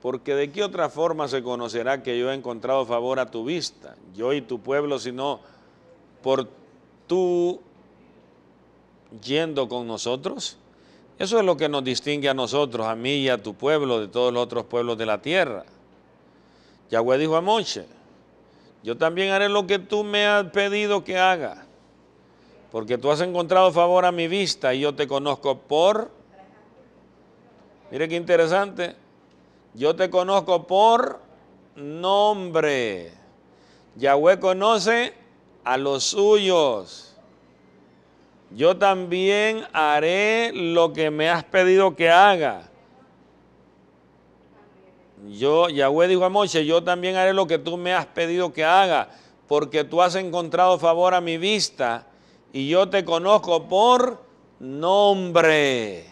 Porque de qué otra forma se conocerá que yo he encontrado favor a tu vista, yo y tu pueblo, sino por tú yendo con nosotros. Eso es lo que nos distingue a nosotros, a mí y a tu pueblo, de todos los otros pueblos de la tierra. Yahweh dijo a Moche, yo también haré lo que tú me has pedido que haga, porque tú has encontrado favor a mi vista y yo te conozco por... Mire qué interesante. Yo te conozco por nombre. Yahweh conoce a los suyos. Yo también haré lo que me has pedido que haga yo, Yahweh dijo a Moche: yo también haré lo que tú me has pedido que haga, porque tú has encontrado favor a mi vista y yo te conozco por nombre.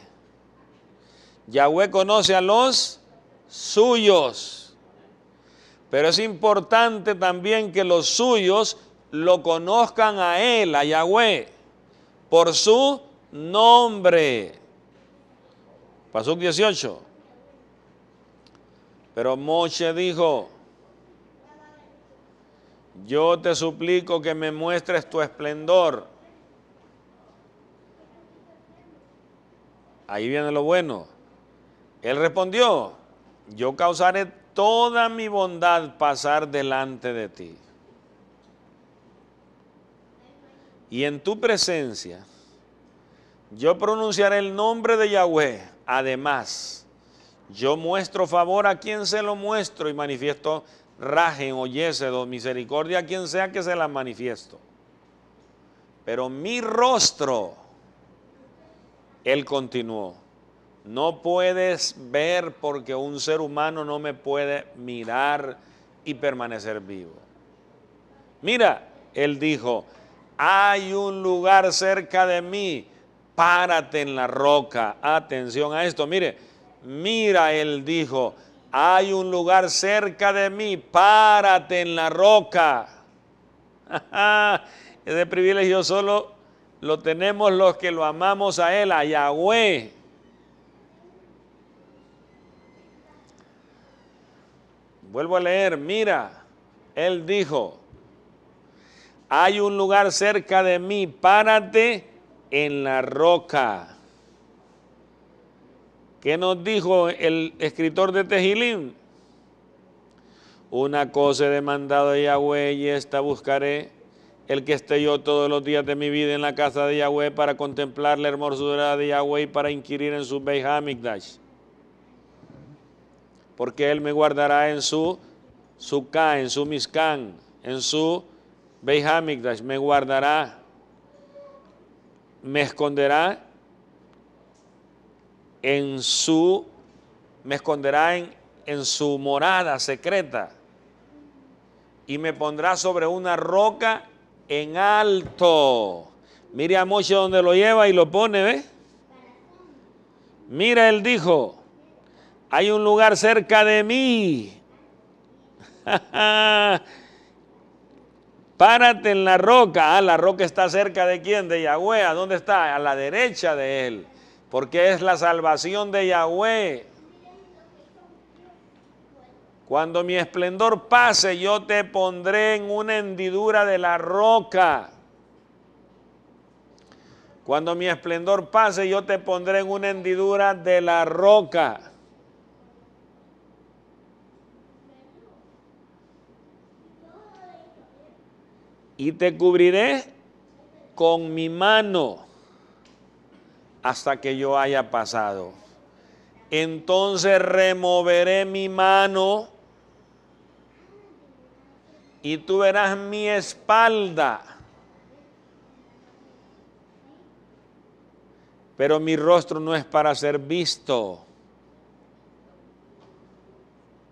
Yahweh conoce a los suyos, pero es importante también que los suyos lo conozcan a él, a Yahweh, por su nombre. Pasuk 18. Pero Moshe dijo, yo te suplico que me muestres tu esplendor. Ahí viene lo bueno. Él respondió, yo causaré toda mi bondad pasar delante de ti. Y en tu presencia yo pronunciaré el nombre de Yahweh. Además, yo muestro favor a quien se lo muestro y manifiesto rajen o misericordia a quien sea que se la manifiesto. Pero mi rostro, él continuó, no puedes ver porque un ser humano no me puede mirar y permanecer vivo. Mira, él dijo, hay un lugar cerca de mí, párate en la roca. Atención a esto, mire Mira, él dijo, hay un lugar cerca de mí, párate en la roca. Es de privilegio solo lo tenemos los que lo amamos a Él, a Yahweh. Vuelvo a leer, mira, Él dijo, hay un lugar cerca de mí, párate en la roca. ¿Qué nos dijo el escritor de Tejilín? Una cosa he demandado a Yahweh y esta buscaré, el que esté yo todos los días de mi vida en la casa de Yahweh para contemplar la hermosura de Yahweh y para inquirir en su Beit Porque él me guardará en su suka, en su miskan, en su Beit me guardará, me esconderá en su, me esconderá en, en su morada secreta y me pondrá sobre una roca en alto. Mira a donde lo lleva y lo pone, ¿ves? Mira, él dijo, hay un lugar cerca de mí. Párate en la roca. Ah, la roca está cerca de quién? De Yahweh. dónde está? A la derecha de él porque es la salvación de Yahweh. Cuando mi esplendor pase, yo te pondré en una hendidura de la roca. Cuando mi esplendor pase, yo te pondré en una hendidura de la roca. Y te cubriré con mi mano hasta que yo haya pasado. Entonces removeré mi mano y tú verás mi espalda. pero mi rostro no es para ser visto.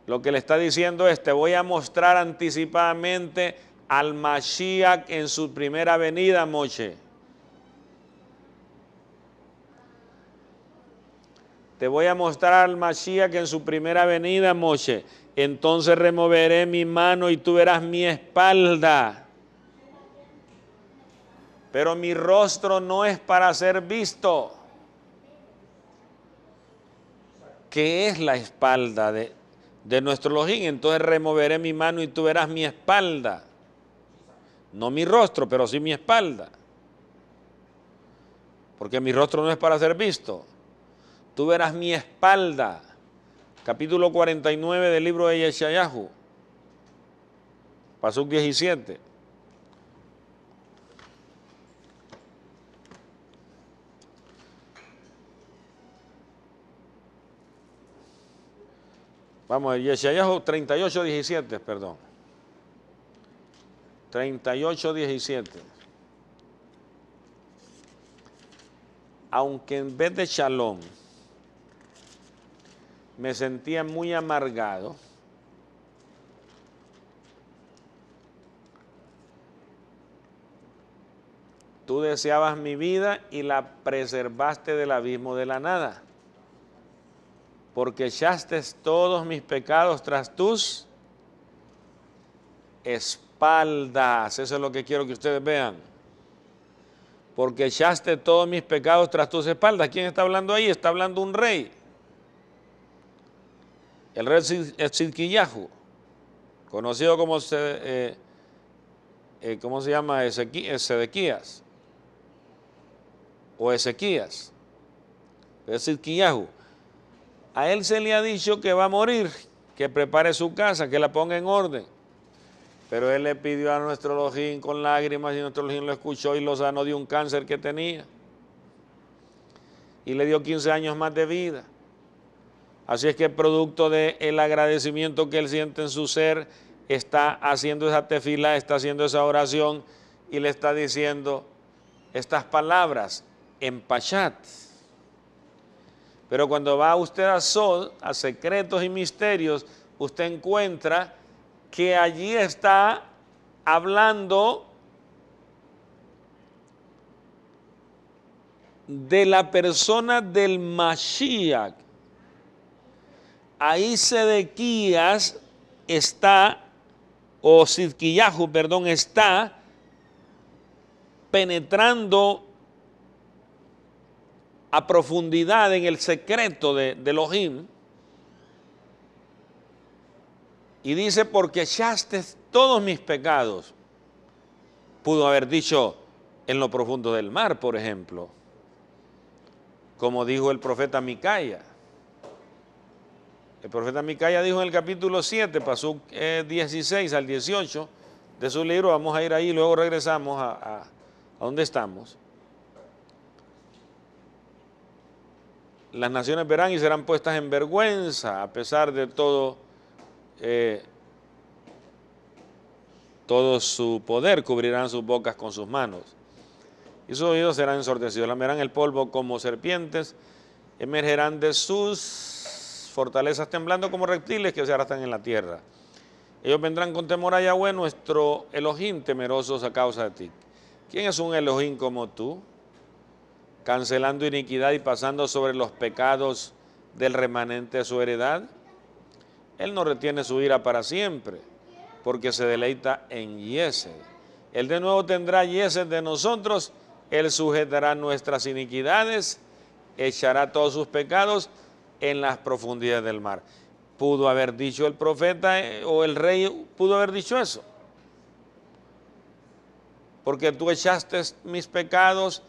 Lo que le está diciendo es, te voy a mostrar anticipadamente al Mashiach en su primera venida, Moche. Te voy a mostrar al Mashiach que en su primera venida, Moshe. Entonces removeré mi mano y tú verás mi espalda. Pero mi rostro no es para ser visto. ¿Qué es la espalda de, de nuestro Lojín? Entonces removeré mi mano y tú verás mi espalda. No mi rostro, pero sí mi espalda. Porque mi rostro no es para ser visto tú verás mi espalda. Capítulo 49 del libro de Yeshayahu, Pasuk 17. Vamos, Yeshayahu 38, 17, perdón. 38, 17. Aunque en vez de shalom, me sentía muy amargado. Tú deseabas mi vida y la preservaste del abismo de la nada, porque echaste todos mis pecados tras tus espaldas. Eso es lo que quiero que ustedes vean. Porque echaste todos mis pecados tras tus espaldas. ¿Quién está hablando ahí? Está hablando un rey. El rey conocido como, eh, eh, ¿cómo se llama? Sedequías, o Ezequías, el A él se le ha dicho que va a morir, que prepare su casa, que la ponga en orden. Pero él le pidió a nuestro lojín con lágrimas y nuestro lojín lo escuchó y lo sanó de un cáncer que tenía. Y le dio 15 años más de vida. Así es que producto del agradecimiento que él siente en su ser, está haciendo esa tefila, está haciendo esa oración y le está diciendo estas palabras en Pachat. Pero cuando va usted a Sol, a secretos y misterios, usted encuentra que allí está hablando de la persona del Mashiach ahí Sedequías está, o Sidkiyahu, perdón, está penetrando a profundidad en el secreto de, de Elohim. Y dice, porque echaste todos mis pecados. Pudo haber dicho en lo profundo del mar, por ejemplo, como dijo el profeta Micaías el profeta Micaya dijo en el capítulo 7, pasó 16 eh, al 18 de su libro, vamos a ir ahí y luego regresamos a, donde estamos. Las naciones verán y serán puestas en vergüenza a pesar de todo, eh, todo su poder, cubrirán sus bocas con sus manos. Y sus oídos serán ensordecidos, lamerán el polvo como serpientes, emergerán de sus fortalezas temblando como reptiles que se arrastran en la tierra. Ellos vendrán con temor a Yahweh, nuestro Elohim, temerosos a causa de ti. ¿Quién es un Elohim como tú? Cancelando iniquidad y pasando sobre los pecados del remanente de su heredad. Él no retiene su ira para siempre, porque se deleita en Yese Él de nuevo tendrá Yesed de nosotros, Él sujetará nuestras iniquidades, echará todos sus pecados en las profundidades del mar. ¿Pudo haber dicho el profeta eh, o el rey, pudo haber dicho eso? Porque tú echaste mis pecados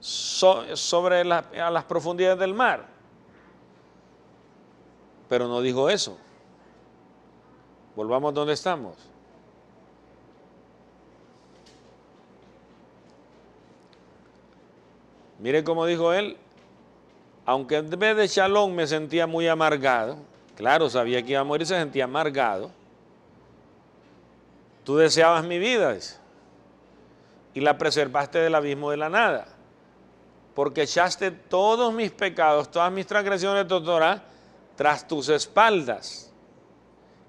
sobre las profundidades del mar. Pero no dijo eso. Volvamos donde estamos. Mire cómo dijo él, aunque en vez de shalom me sentía muy amargado, claro, sabía que iba a morir, se sentía amargado, tú deseabas mi vida, y la preservaste del abismo de la nada, porque echaste todos mis pecados, todas mis transgresiones de Torah, tras tus espaldas.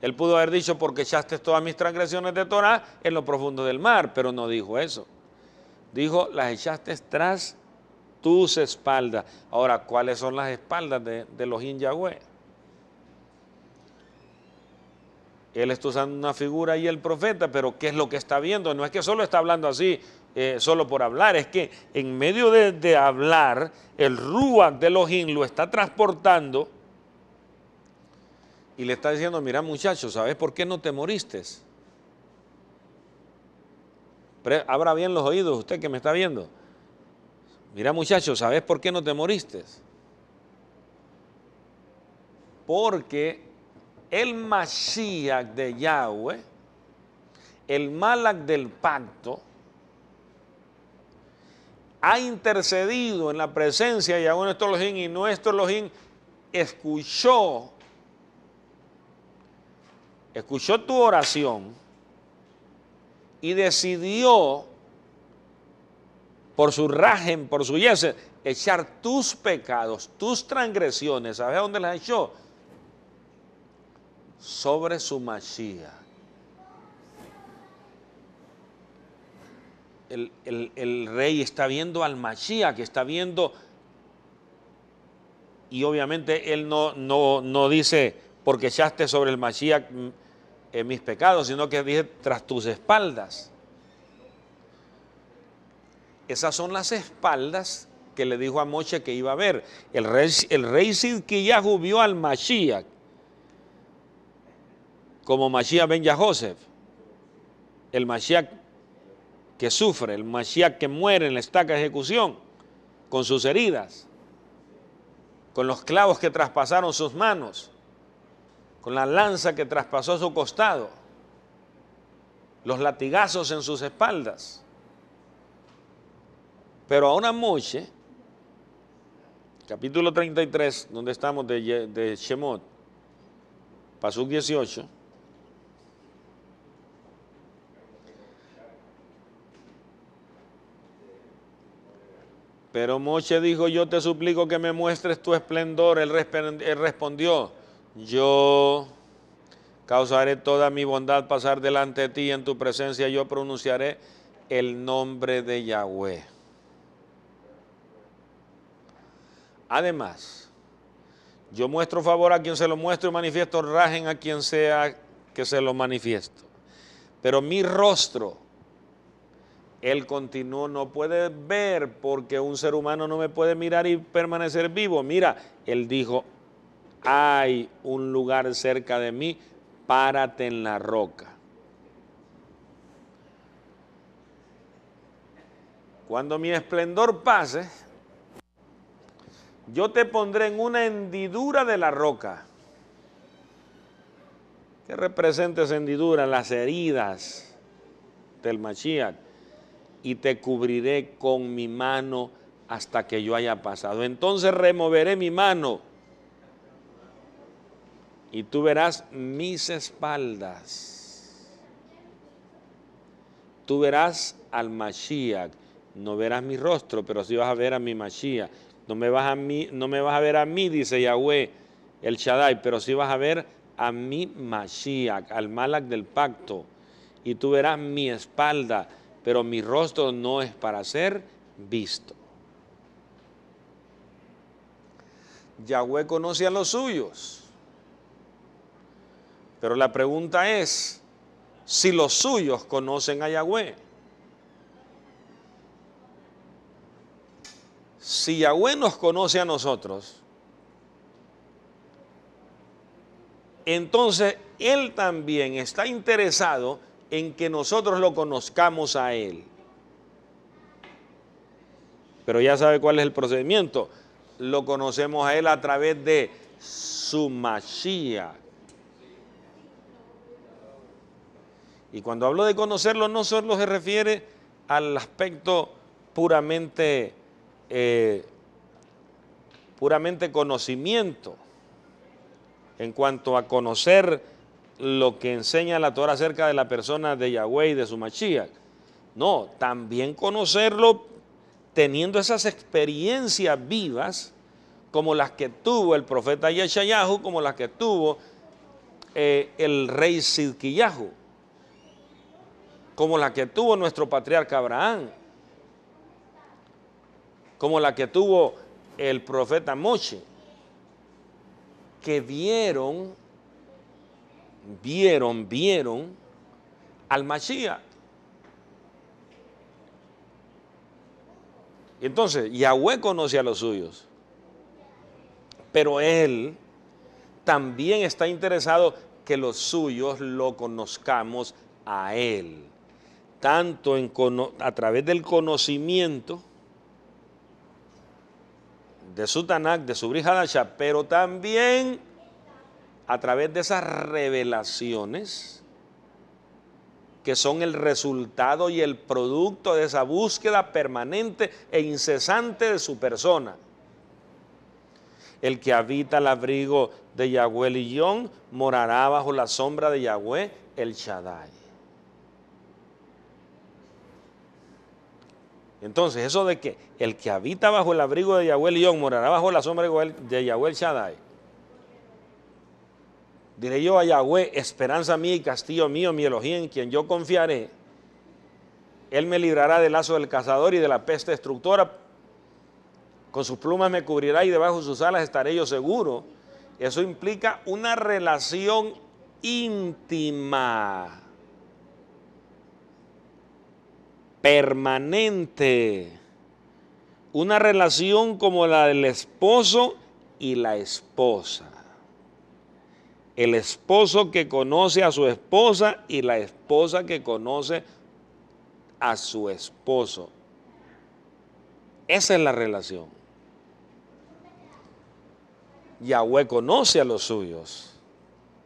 Él pudo haber dicho, porque echaste todas mis transgresiones de Torah en lo profundo del mar, pero no dijo eso. Dijo, las echaste tras tus espaldas. Ahora, ¿cuáles son las espaldas de, de los Yahweh? Él está usando una figura y el profeta, pero ¿qué es lo que está viendo? No es que solo está hablando así, eh, solo por hablar, es que en medio de, hablar, el Ruach de Elohim lo está transportando y le está diciendo, mira muchacho, ¿sabes por qué no te moriste? Abra bien los oídos usted que me está viendo. Mira muchachos, ¿sabes por qué no te moriste? Porque el Mashiach de Yahweh, el Malak del pacto, ha intercedido en la presencia de Yahweh nuestro Elohim y nuestro Elohim escuchó, escuchó tu oración y decidió por su rajen, por su yes, echar tus pecados, tus transgresiones, ¿sabes dónde las echó? Sobre su masía. El, rey está viendo al machía que está viendo, y obviamente él no, dice, porque echaste sobre el machía mm, eh, mis pecados, sino que dice, tras tus espaldas. Esas son las espaldas que le dijo a Moche que iba a ver. El rey, el rey vio al Mashiach como Mashiach ben Yahosef, el Mashiach que sufre, el Mashiach que muere en la estaca de ejecución, con sus heridas, con los clavos que traspasaron sus manos, con la lanza que traspasó su costado, los latigazos en sus espaldas. Pero a una moche capítulo 33, donde estamos de, Shemot, pasú 18, Pero moche dijo, yo te suplico que me muestres tu esplendor. Él, respondió, yo causaré toda mi bondad pasar delante de ti en tu presencia. Yo pronunciaré el nombre de Yahweh. Además, yo muestro favor a quien se lo muestro y manifiesto rajen a quien sea que se lo manifiesto. Pero mi rostro, él continuó, no puede ver porque un ser humano no me puede mirar y permanecer vivo. Mira, él dijo, hay un lugar cerca de mí, párate en la roca. Cuando mi esplendor pase, yo te pondré en una hendidura de la roca. ¿Qué representa esa hendidura? Las heridas del Mashiach. Y te cubriré con mi mano hasta que yo haya pasado. Entonces removeré mi mano y tú verás mis espaldas. Tú verás al Mashiach. No verás mi rostro, pero sí vas a ver a mi Mashiach no me vas a, mí, no me vas a ver a mí, dice Yahweh, el Shaddai, pero sí vas a ver a mi Mashiach, al Malak del pacto. Y tú verás mi espalda, pero mi rostro no es para ser visto. Yahweh conoce a los suyos. Pero la pregunta es si los suyos conocen a Yahweh. si Yahweh nos conoce a nosotros, entonces Él también está interesado en que nosotros lo conozcamos a Él. Pero ya sabe cuál es el procedimiento. Lo conocemos a Él a través de su Mashiach. Y cuando hablo de conocerlo, no solo se refiere al aspecto puramente eh, puramente conocimiento en cuanto a conocer lo que enseña la Torah acerca de la persona de Yahweh y de su machía, No, también conocerlo teniendo esas experiencias vivas como las que tuvo el profeta Yeshayahu, como las que tuvo eh, el rey Sidquillahu como las que tuvo nuestro patriarca Abraham, como la que tuvo el profeta Moshe, que vieron, vieron, vieron al Mashiach. Entonces, Yahweh conoce a los suyos, pero él también está interesado que los suyos lo conozcamos a él, tanto a través del conocimiento, de su Tanakh, de su Brihadasha, pero también a través de esas revelaciones que son el resultado y el producto de esa búsqueda permanente e incesante de su persona. El que habita el abrigo de Yahweh Lillón morará bajo la sombra de Yahweh el Shaddai. Entonces, eso de que el que habita bajo el abrigo de Yahweh León morará bajo la sombra de Yahweh Shaddai. Diré yo a Yahweh, esperanza mía y castillo mío, mi elogía en quien yo confiaré. Él me librará del lazo del cazador y de la peste destructora. Con sus plumas me cubrirá y debajo de sus alas estaré yo seguro. Eso implica una relación íntima permanente. Una relación como la del esposo y la esposa. El esposo que conoce a su esposa y la esposa que conoce a su esposo. Esa es la relación. Yahweh conoce a los suyos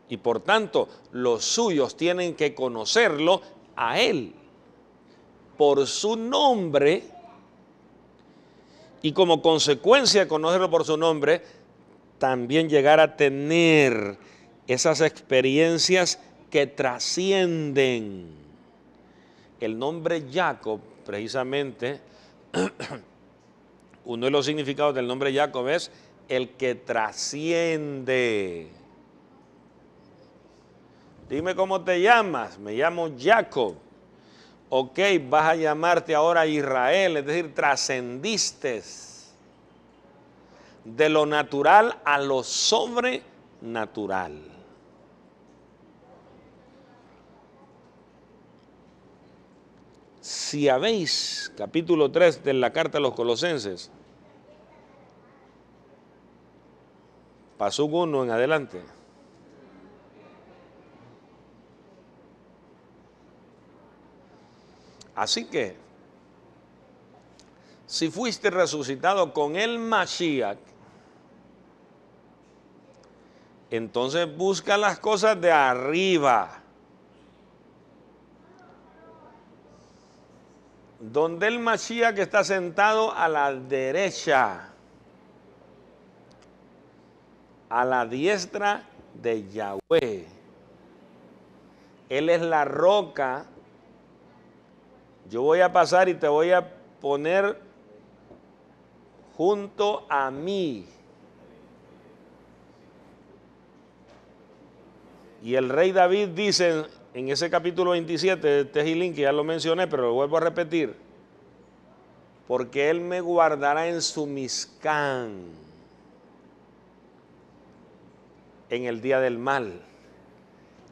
y por tanto los suyos tienen que conocerlo a él por su nombre y como consecuencia de conocerlo por su nombre, también llegar a tener esas experiencias que trascienden. El nombre Jacob, precisamente, uno de los significados del nombre Jacob es el que trasciende. Dime cómo te llamas. Me llamo Jacob ok, vas a llamarte ahora Israel, es decir, trascendiste de lo natural a lo sobrenatural. Si habéis, capítulo 3 de la carta a los colosenses, pasó uno en adelante. Así que, si fuiste resucitado con el Mashiach, entonces busca las cosas de arriba. Donde el Mashiach está sentado a la derecha, a la diestra de Yahweh. Él es la roca yo voy a pasar y te voy a poner junto a mí. Y el rey David dice en ese capítulo 27 de Tejilín, que ya lo mencioné, pero lo vuelvo a repetir, porque él me guardará en su miscán en el día del mal.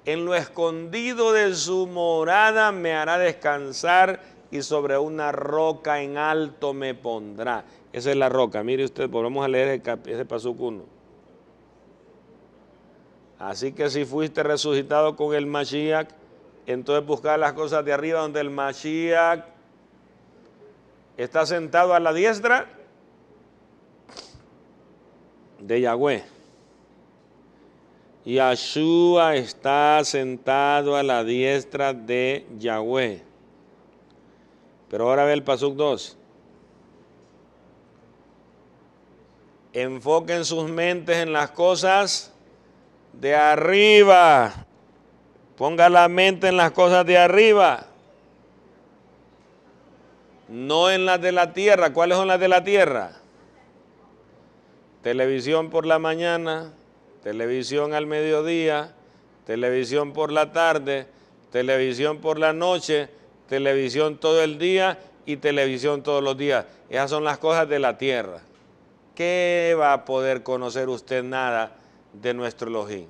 En lo escondido de su morada me hará descansar y sobre una roca en alto me pondrá. Esa es la roca. Mire usted, pues, volvemos a leer ese paso 1. Así que si fuiste resucitado con el Mashiach, entonces buscar las cosas de arriba donde el Mashiach está sentado a la diestra de Yahweh. Yahshua está sentado a la diestra de Yahweh. Pero ahora ve el Pasuk 2. Enfoquen sus mentes en las cosas de arriba. Ponga la mente en las cosas de arriba. No en las de la tierra. ¿Cuáles son las de la tierra? Televisión por la mañana, televisión al mediodía, televisión por la tarde, televisión por la noche, televisión todo el día y televisión todos los días. Esas son las cosas de la tierra. ¿Qué va a poder conocer usted nada de nuestro Elohim?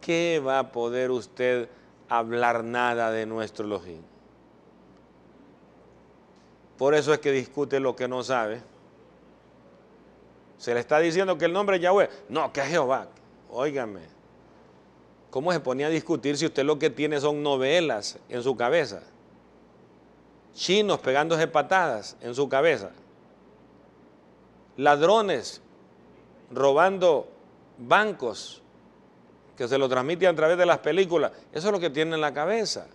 ¿Qué va a poder usted hablar nada de nuestro Elohim? Por eso es que discute lo que no sabe se le está diciendo que el nombre es Yahweh. No, que es Jehová. Óigame. ¿Cómo se ponía a discutir si usted lo que tiene son novelas en su cabeza? Chinos pegándose patadas en su cabeza. Ladrones robando bancos que se lo transmiten a través de las películas. Eso es lo que tiene en la cabeza.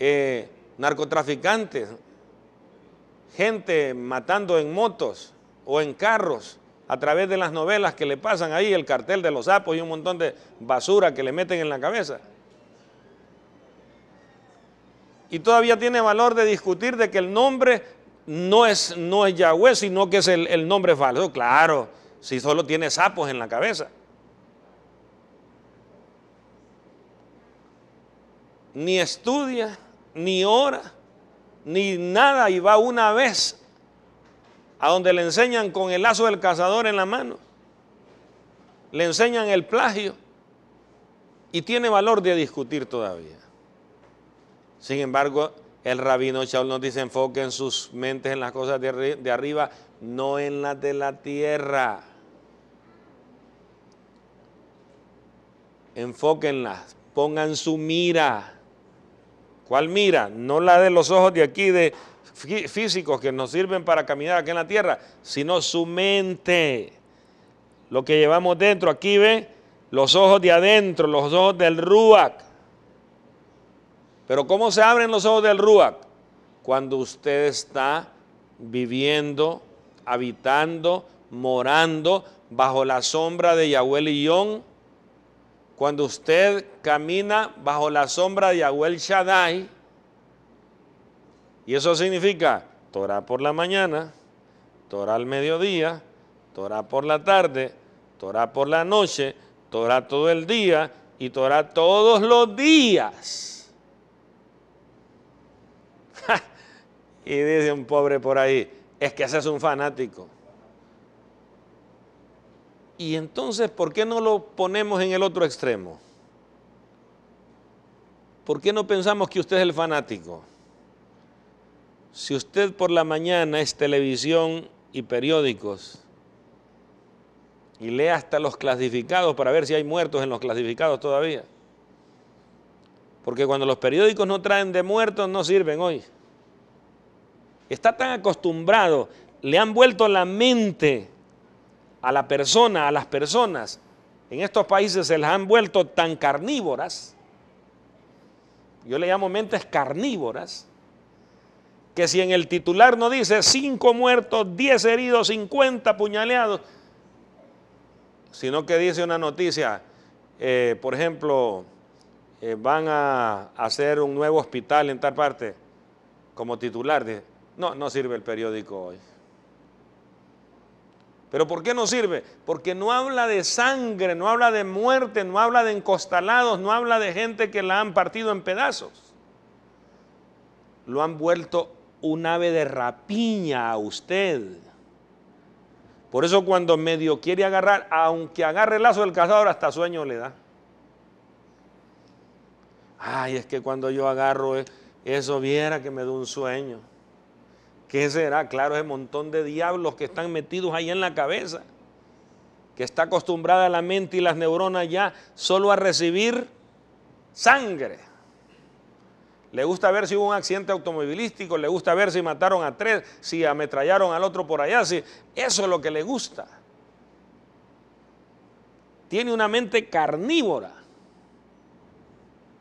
Eh, narcotraficantes, gente matando en motos o en carros a través de las novelas que le pasan ahí, el cartel de los sapos y un montón de basura que le meten en la cabeza. Y todavía tiene valor de discutir de que el nombre no es, no es Yahweh, sino que es el, el nombre falso. Claro, si solo tiene sapos en la cabeza. Ni estudia, ni ora, ni nada, y va una vez a donde le enseñan con el lazo del cazador en la mano, le enseñan el plagio y tiene valor de discutir todavía. Sin embargo, el rabino Shaul nos dice, enfoquen sus mentes en las cosas de, de arriba, no en las de la tierra. Enfóquenlas, pongan su mira. ¿Cuál mira? No la de los ojos de aquí, de, físicos que nos sirven para caminar aquí en la tierra, sino su mente. Lo que llevamos dentro, aquí ve, los ojos de adentro, los ojos del Ruach. Pero ¿cómo se abren los ojos del Ruach? Cuando usted está viviendo, habitando, morando bajo la sombra de Yahweh Yon, cuando usted camina bajo la sombra de Yahweh Shaddai, y eso significa Torah por la mañana, Torah al mediodía, Torah por la tarde, Torah por la noche, Torah todo el día y Torah todos los días. y dice un pobre por ahí, es que haces un fanático. Y entonces, ¿por qué no lo ponemos en el otro extremo? ¿Por qué no pensamos que usted es el fanático? Si usted por la mañana es televisión y periódicos y lee hasta los clasificados para ver si hay muertos en los clasificados todavía, porque cuando los periódicos no traen de muertos no sirven hoy. Está tan acostumbrado, le han vuelto la mente a la persona, a las personas. En estos países se las han vuelto tan carnívoras. Yo le llamo mentes carnívoras que si en el titular no dice 5 muertos, 10 heridos, 50 puñaleados, sino que dice una noticia, eh, por ejemplo, eh, van a hacer un nuevo hospital en tal parte, como titular, no, no sirve el periódico hoy. ¿Pero por qué no sirve? Porque no habla de sangre, no habla de muerte, no habla de encostalados, no habla de gente que la han partido en pedazos. Lo han vuelto un ave de rapiña a usted. Por eso cuando medio quiere agarrar, aunque agarre el lazo del cazador, hasta sueño le da. Ay, es que cuando yo agarro eh, eso, viera que me da un sueño. ¿Qué será? Claro, ese montón de diablos que están metidos ahí en la cabeza, que está acostumbrada la mente y las neuronas ya solo a recibir sangre. Le gusta ver si hubo un accidente automovilístico, le gusta ver si mataron a tres, si ametrallaron al otro por allá, eso es lo que le gusta. Tiene una mente carnívora.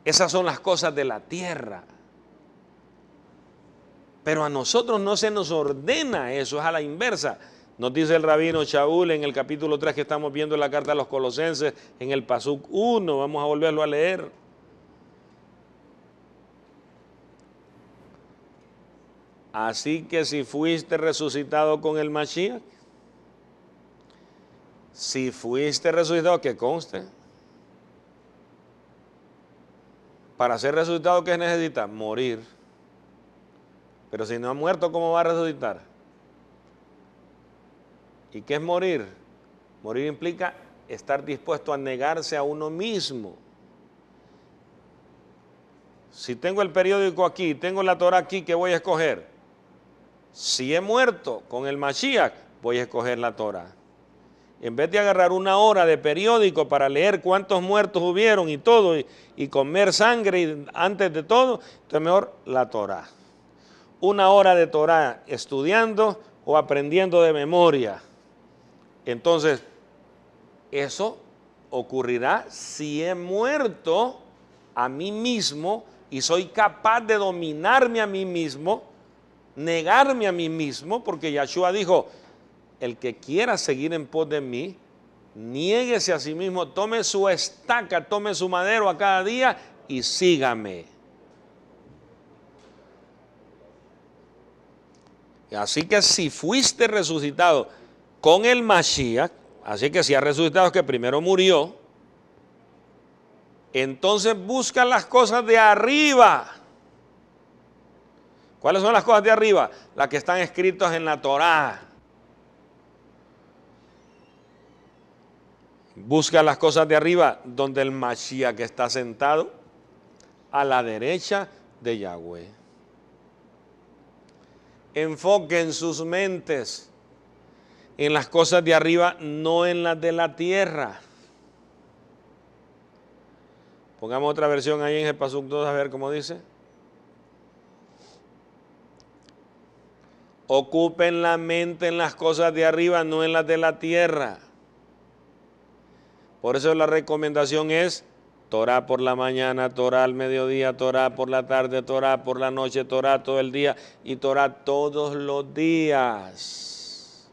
Esas son las cosas de la tierra. Pero a nosotros no se nos ordena eso, es a la inversa. Nos dice el rabino Shaul en el capítulo 3 que estamos viendo en la carta a los colosenses, en el Pasuk 1, vamos a volverlo a leer. Así que si fuiste resucitado con el Mashiach, si fuiste resucitado, que conste. Para ser resucitado, ¿qué necesita? Morir. Pero si no ha muerto, ¿cómo va a resucitar? ¿Y qué es morir? Morir implica estar dispuesto a negarse a uno mismo. Si tengo el periódico aquí, tengo la Torah aquí, ¿qué voy a escoger? si he muerto con el Mashiach, voy a escoger la Torah. En vez de agarrar una hora de periódico para leer cuántos muertos hubieron y todo, y, comer sangre y antes de todo, es mejor la Torah. Una hora de Torah estudiando o aprendiendo de memoria. Entonces, eso ocurrirá si he muerto a mí mismo y soy capaz de dominarme a mí mismo negarme a mí mismo, porque Yahshua dijo, el que quiera seguir en pos de mí, niéguese a sí mismo, tome su estaca, tome su madero a cada día y sígame. Así que si fuiste resucitado con el Mashiach, así que si ha resucitado que primero murió, entonces busca las cosas de arriba. ¿Cuáles son las cosas de arriba? Las que están escritas en la Torá. Busca las cosas de arriba donde el Mashiach que está sentado a la derecha de Yahweh. Enfoquen sus mentes en las cosas de arriba, no en las de la tierra. Pongamos otra versión ahí en el 2 a ver cómo dice. Ocupen la mente en las cosas de arriba, no en las de la tierra. Por eso la recomendación es Torah por la mañana, Torá al mediodía, Torah por la tarde, Torah por la noche, Torah todo el día y Torah todos los días.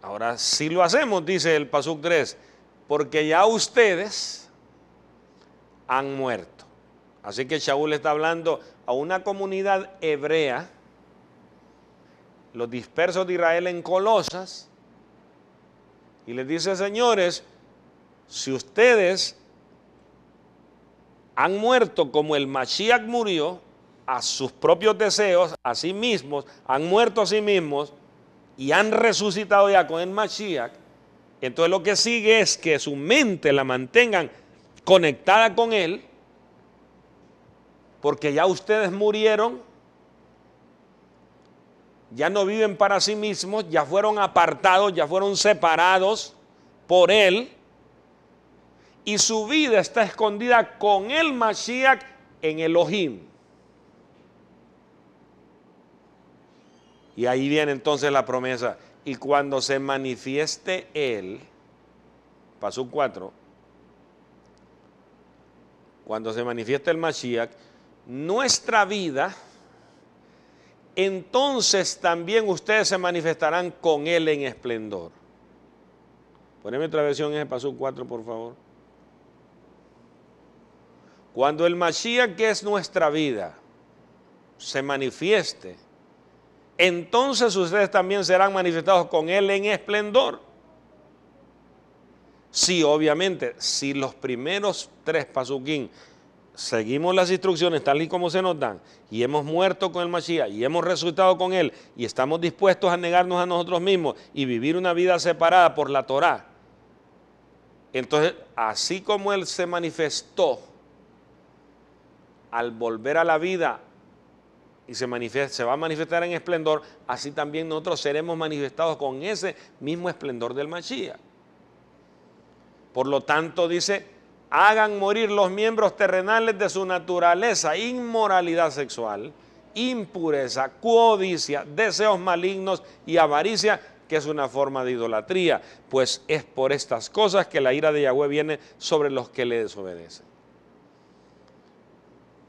Ahora sí lo hacemos, dice el Pasuk 3, porque ya ustedes han muerto. Así que Shaul está hablando a una comunidad hebrea, los dispersos de Israel en Colosas, y les dice, señores, si ustedes han muerto como el Mashiach murió, a sus propios deseos, a sí mismos, han muerto a sí mismos y han resucitado ya con el Mashiach, entonces lo que sigue es que su mente la mantengan conectada con él porque ya ustedes murieron, ya no viven para sí mismos, ya fueron apartados, ya fueron separados por Él, y su vida está escondida con el Mashiach en Elohim. Y ahí viene entonces la promesa. Y cuando se manifieste Él, pasó 4, cuando se manifieste el Mashiach, nuestra vida, entonces también ustedes se manifestarán con Él en esplendor. Poneme otra versión en el paso 4, por favor. Cuando el Mashiach, que es nuestra vida, se manifieste, entonces ustedes también serán manifestados con Él en esplendor. Sí, obviamente, si los primeros tres pasuquín seguimos las instrucciones tal y como se nos dan, y hemos muerto con el Mashiach, y hemos resucitado con él, y estamos dispuestos a negarnos a nosotros mismos y vivir una vida separada por la Torá, entonces, así como él se manifestó al volver a la vida y se, se va a manifestar en esplendor, así también nosotros seremos manifestados con ese mismo esplendor del Mashiach. Por lo tanto, dice, hagan morir los miembros terrenales de su naturaleza, inmoralidad sexual, impureza, codicia, deseos malignos y avaricia, que es una forma de idolatría, pues es por estas cosas que la ira de Yahweh viene sobre los que le desobedecen.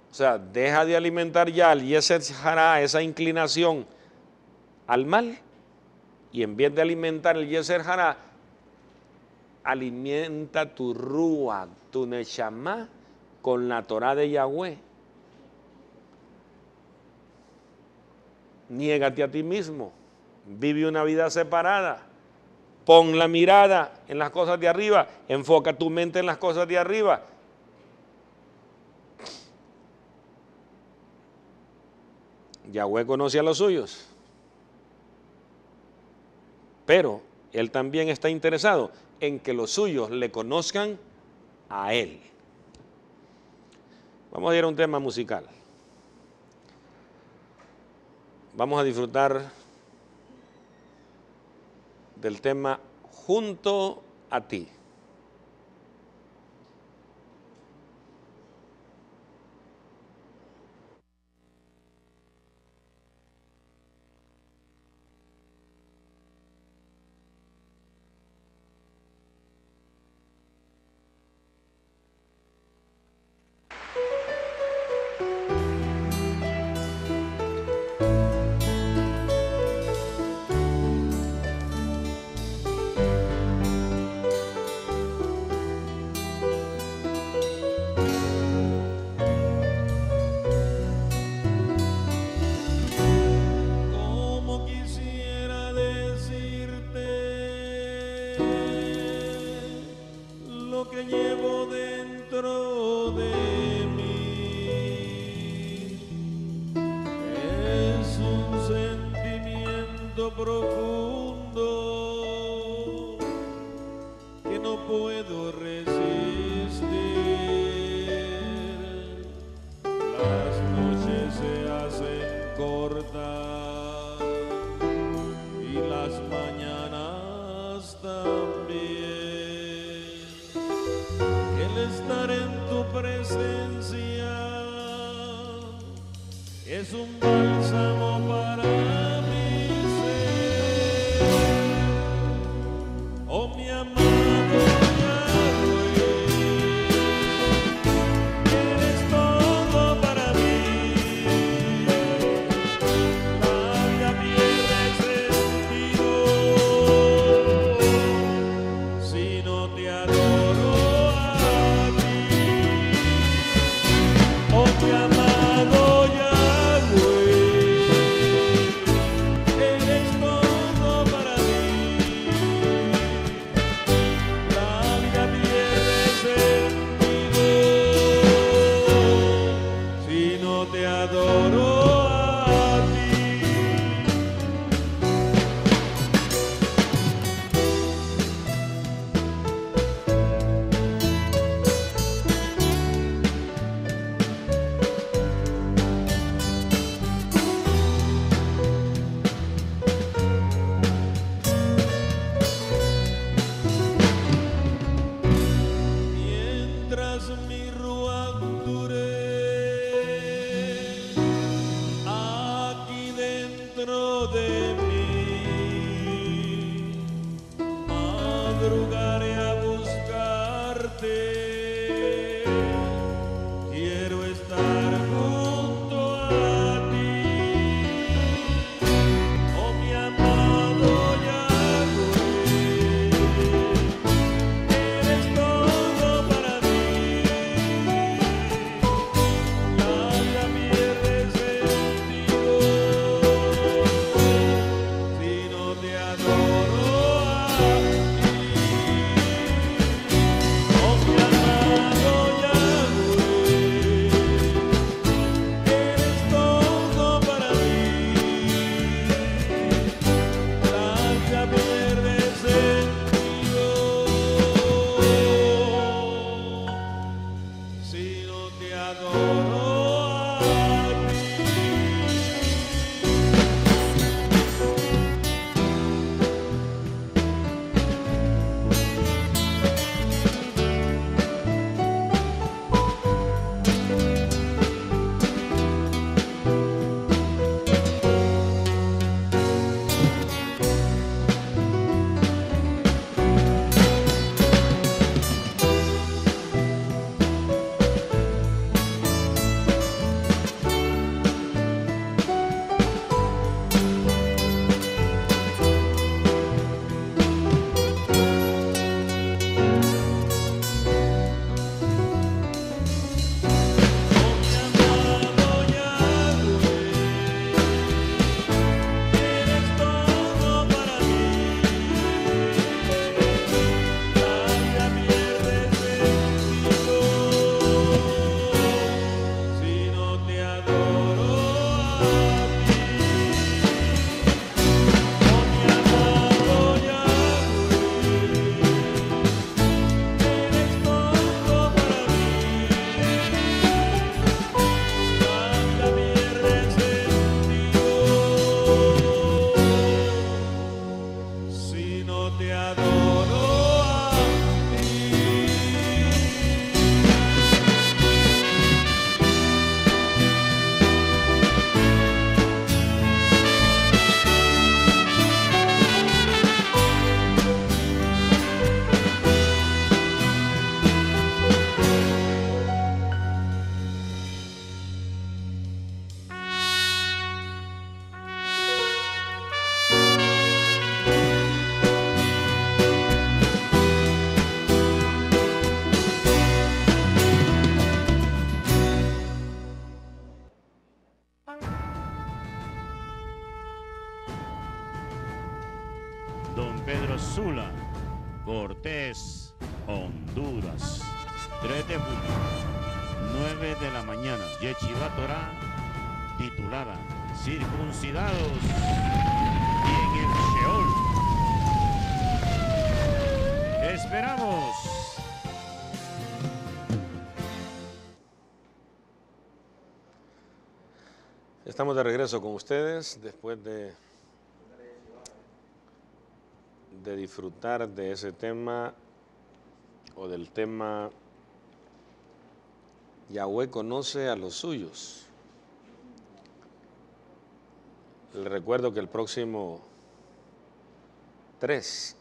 O sea, deja de alimentar ya al hará esa inclinación al mal, y en vez de alimentar el Yeser Hará, alimenta tu rúa, tu nechamá, con la Torah de Yahweh. Niégate a ti mismo, vive una vida separada, pon la mirada en las cosas de arriba, enfoca tu mente en las cosas de arriba. Yahweh conoce a los suyos, pero él también está interesado en que los suyos le conozcan a Él. Vamos a ir a un tema musical. Vamos a disfrutar del tema Junto a ti. de regreso con ustedes después de, de disfrutar de ese tema o del tema Yahweh conoce a los suyos. Les recuerdo que el próximo 3,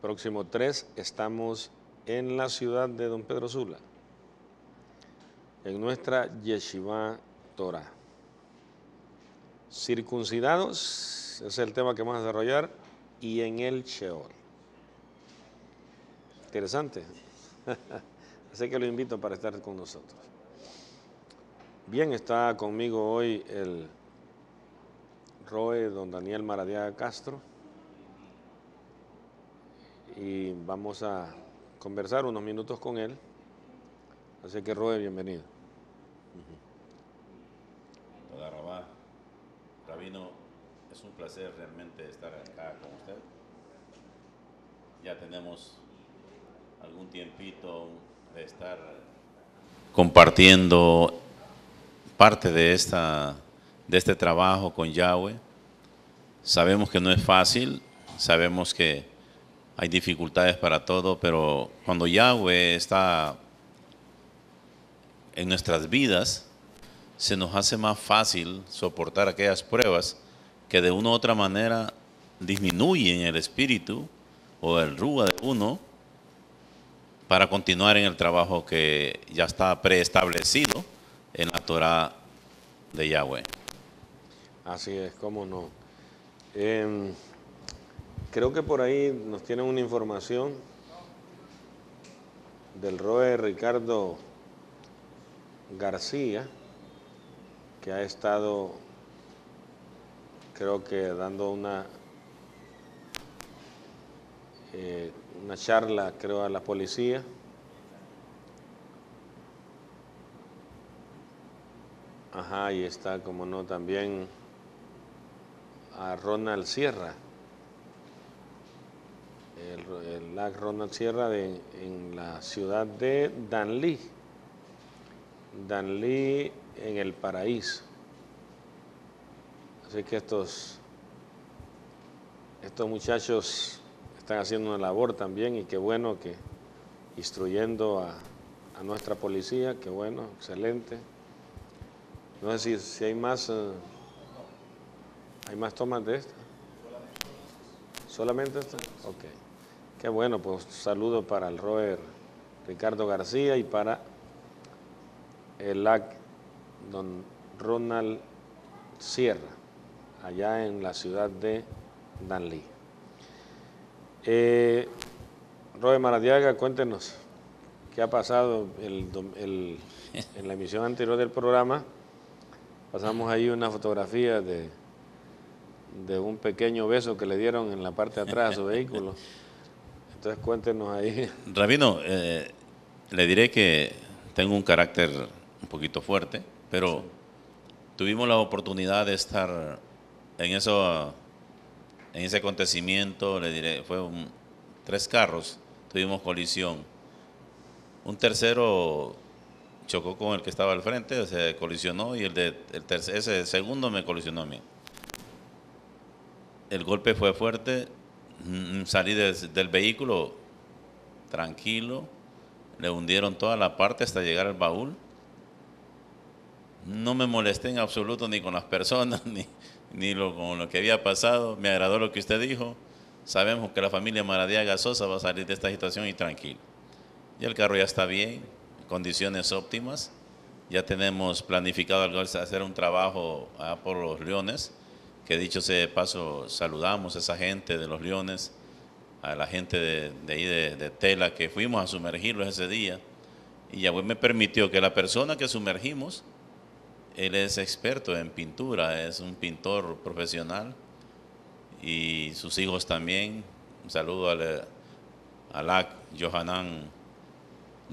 próximo 3 estamos en la ciudad de Don Pedro Sula, en nuestra Yeshiva Torah circuncidados, ese es el tema que vamos a desarrollar, y en el Sheol. Interesante. Así que lo invito para estar con nosotros. Bien, está conmigo hoy el Roe, don Daniel Maradiaga Castro. Y vamos a conversar unos minutos con él. Así que Roe, bienvenido. es un placer realmente estar acá con usted. Ya tenemos algún tiempito de estar compartiendo parte de, esta, de este trabajo con Yahweh. Sabemos que no es fácil, sabemos que hay dificultades para todo, pero cuando Yahweh está en nuestras vidas, se nos hace más fácil soportar aquellas pruebas que de una u otra manera disminuyen el espíritu o el rúa de uno para continuar en el trabajo que ya está preestablecido en la Torah de Yahweh. Así es, cómo no. Em, creo que por ahí nos tienen una información del Roe Ricardo García, que ha estado creo que dando una, eh, una charla, creo, a la policía. Ajá, y está, como no, también a Ronald Sierra. El, el Ronald Sierra de, en la ciudad de Danlí. Danlí en el paraíso. Así que estos, estos muchachos están haciendo una labor también y qué bueno que instruyendo a, nuestra policía, qué bueno, excelente. No sé si, hay más, eh, hay más tomas de esto Solamente esto? Ok. Qué bueno, pues saludo para el Roer Ricardo García y para el AC don Ronald Sierra allá en la ciudad de Danlí. Eh, Maradiaga, cuéntenos qué ha pasado en la emisión anterior del programa. Pasamos ahí una fotografía de, un pequeño beso que le dieron en la parte de atrás a su vehículo. Entonces cuéntenos ahí. Rabino, eh, le diré que tengo un carácter un poquito fuerte, pero tuvimos la oportunidad de estar en, eso, en ese acontecimiento, le diré, fue tres carros, tuvimos colisión. Un tercero chocó con el que estaba al frente, se colisionó y el de el ese segundo me colisionó a mí. El golpe fue fuerte, mm, salí del vehículo tranquilo, le hundieron toda la parte hasta llegar al baúl. No me molesté en absoluto ni con las personas, ni, ni lo, con lo que había pasado. Me agradó lo que usted dijo. Sabemos que la familia Maradiaga Sosa va a salir de esta situación y tranquilo. Y el carro ya está bien, condiciones óptimas. Ya tenemos planificado hacer un trabajo por los leones, que dicho sea de paso, saludamos a esa gente de los leones, a la gente de, de ahí de, Tela, que fuimos a sumergirlos ese día. Y ya pues, me permitió que la persona que sumergimos él es experto en pintura, es un pintor profesional y sus hijos también. Un saludo a la Johanan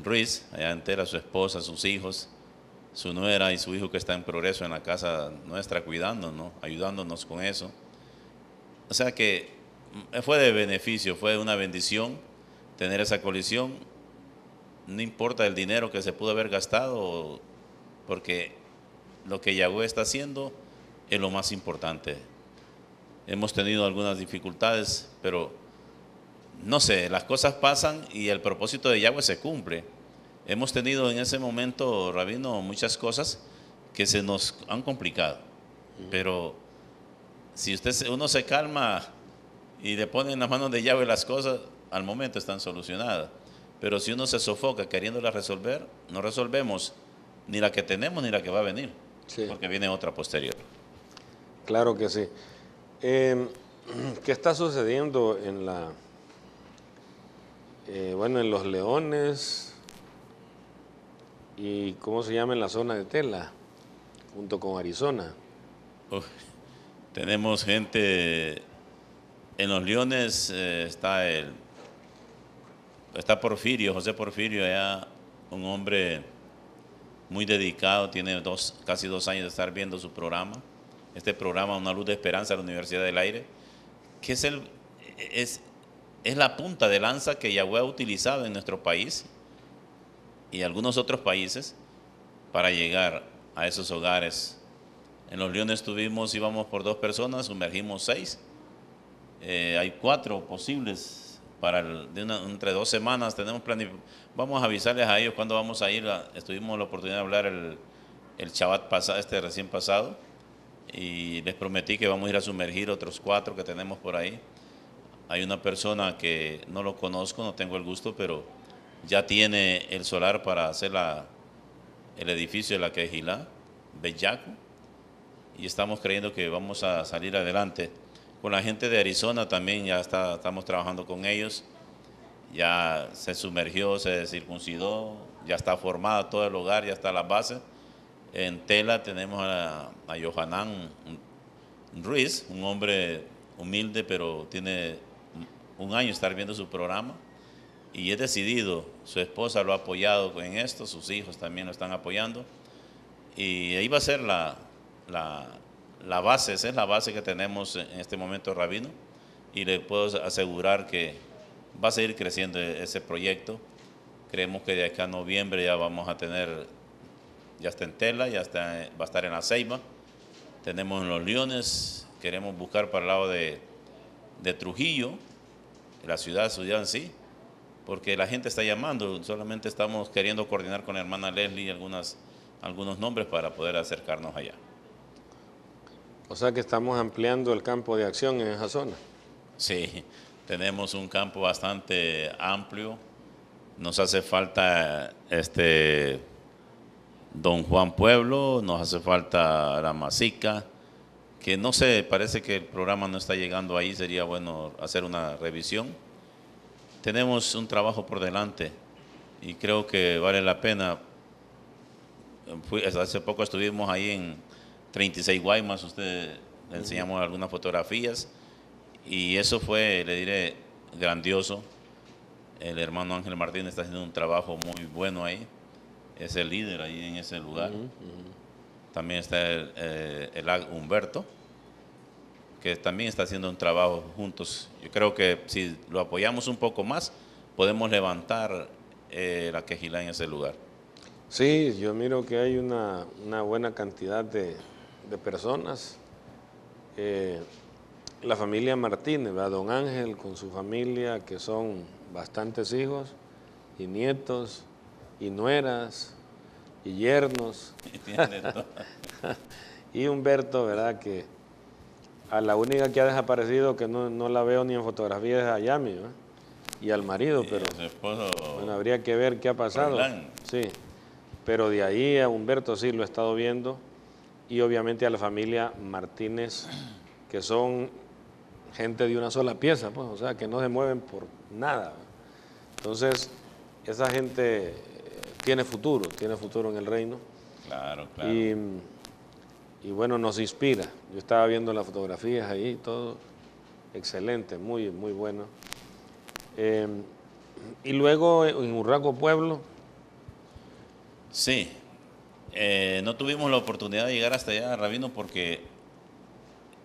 Ruiz, allá entera, su esposa, sus hijos, su nuera y su hijo que está en progreso en la casa nuestra cuidándonos, ayudándonos con eso. O sea que mm, fue de beneficio, fue una bendición tener esa colisión. No importa el dinero que se pudo haber gastado, porque lo que Yahweh está haciendo es lo más importante. Hemos tenido algunas dificultades, pero no sé, las cosas pasan y el propósito de Yahweh se cumple. Hemos tenido en ese momento, Rabino, muchas cosas que se nos han complicado. Pero si usted, uno se calma y le pone en las manos de Yahweh las cosas, al momento están solucionadas. Pero si uno se sofoca queriéndolas resolver, no resolvemos ni la que tenemos ni la que va a venir porque viene otra posterior. Claro que sí. Em, ¿Qué está sucediendo en la... Eh, bueno, en los leones y cómo se llama en la zona de Tela, junto con Arizona. tenemos gente en los Leones eh, está el está Porfirio, José Porfirio, allá un hombre muy dedicado, tiene dos, casi dos años de estar viendo su programa, este programa Una Luz de Esperanza de la Universidad del Aire, que es, el, es, es la punta de lanza que Yahweh ha utilizado en nuestro país y algunos otros países para llegar a esos hogares. En los Leones tuvimos, íbamos por dos personas, sumergimos seis. Eh, hay cuatro posibles de una, entre dos semanas tenemos vamos a avisarles a ellos cuándo vamos a ir, estuvimos ah, la oportunidad de hablar el, el pasado, este recién pasado, y les prometí que vamos a ir a sumergir otros cuatro que tenemos por ahí. Hay una persona que no lo conozco, no tengo el gusto, pero ya tiene el solar para hacer el edificio de la Quejilá, Bellaco, y estamos creyendo que vamos a salir adelante. Con la gente de Arizona también ya está, estamos trabajando con ellos. Ya se sumergió, se circuncidó, ya está formada todo el hogar, ya está la base. En Tela tenemos a, a Johanán Ruiz, un hombre humilde, pero tiene un año estar viendo su programa y es decidido. Su esposa lo ha apoyado en esto, sus hijos también lo están apoyando. Y ahí va a ser la, la base, esa es la base que tenemos en este momento, Rabino, y le puedo asegurar que va a seguir creciendo ese proyecto. Creemos que de acá a noviembre ya vamos a tener, ya está en tela, ya va a estar en la ceiba. Tenemos en los Leones, queremos buscar para el lado de, de Trujillo, la ciudad, de en sí, porque la gente está llamando, solamente estamos queriendo coordinar con la hermana Leslie algunos nombres para poder acercarnos allá. O sea que estamos ampliando el campo de acción en esa zona. Sí, tenemos un campo bastante amplio. Nos hace falta este Don Juan Pueblo, nos hace falta la Masica, que no sé, parece que el programa no está llegando ahí, sería bueno hacer una revisión. Tenemos un trabajo por delante y creo que vale la pena. hace poco estuvimos ahí en 36 Guaymas, usted le enseñamos algunas fotografías y eso fue, le diré, grandioso. El hermano Ángel Martínez está haciendo un trabajo muy bueno ahí, es el líder ahí en ese lugar. También está el, eh, Humberto, que también está haciendo un trabajo juntos. Yo creo que si lo apoyamos un poco más, podemos levantar eh, la quejilá en ese lugar. Sí, yo miro que hay una buena cantidad de, de personas. Eh, la familia Martínez, ¿verdad? don Ángel con su familia, que son bastantes hijos y nietos y nueras y yernos. y Humberto, ¿verdad? Que a la única que ha desaparecido, que no, la veo ni en fotografías, es a Yami, Y al marido, pero... habría que ver qué ha pasado. Sí, pero de ahí a Humberto sí lo he estado viendo y obviamente a la familia Martínez, que son gente de una sola pieza, pues, o sea, que no se mueven por nada. Entonces, esa gente eh, tiene futuro, tiene futuro en el reino. Claro, claro. Y, bueno, nos inspira. Yo estaba viendo las fotografías ahí, todo excelente, muy, muy bueno. Eh, y luego en Urraco Pueblo. Sí, eh, no tuvimos la oportunidad de llegar hasta allá, Rabino, porque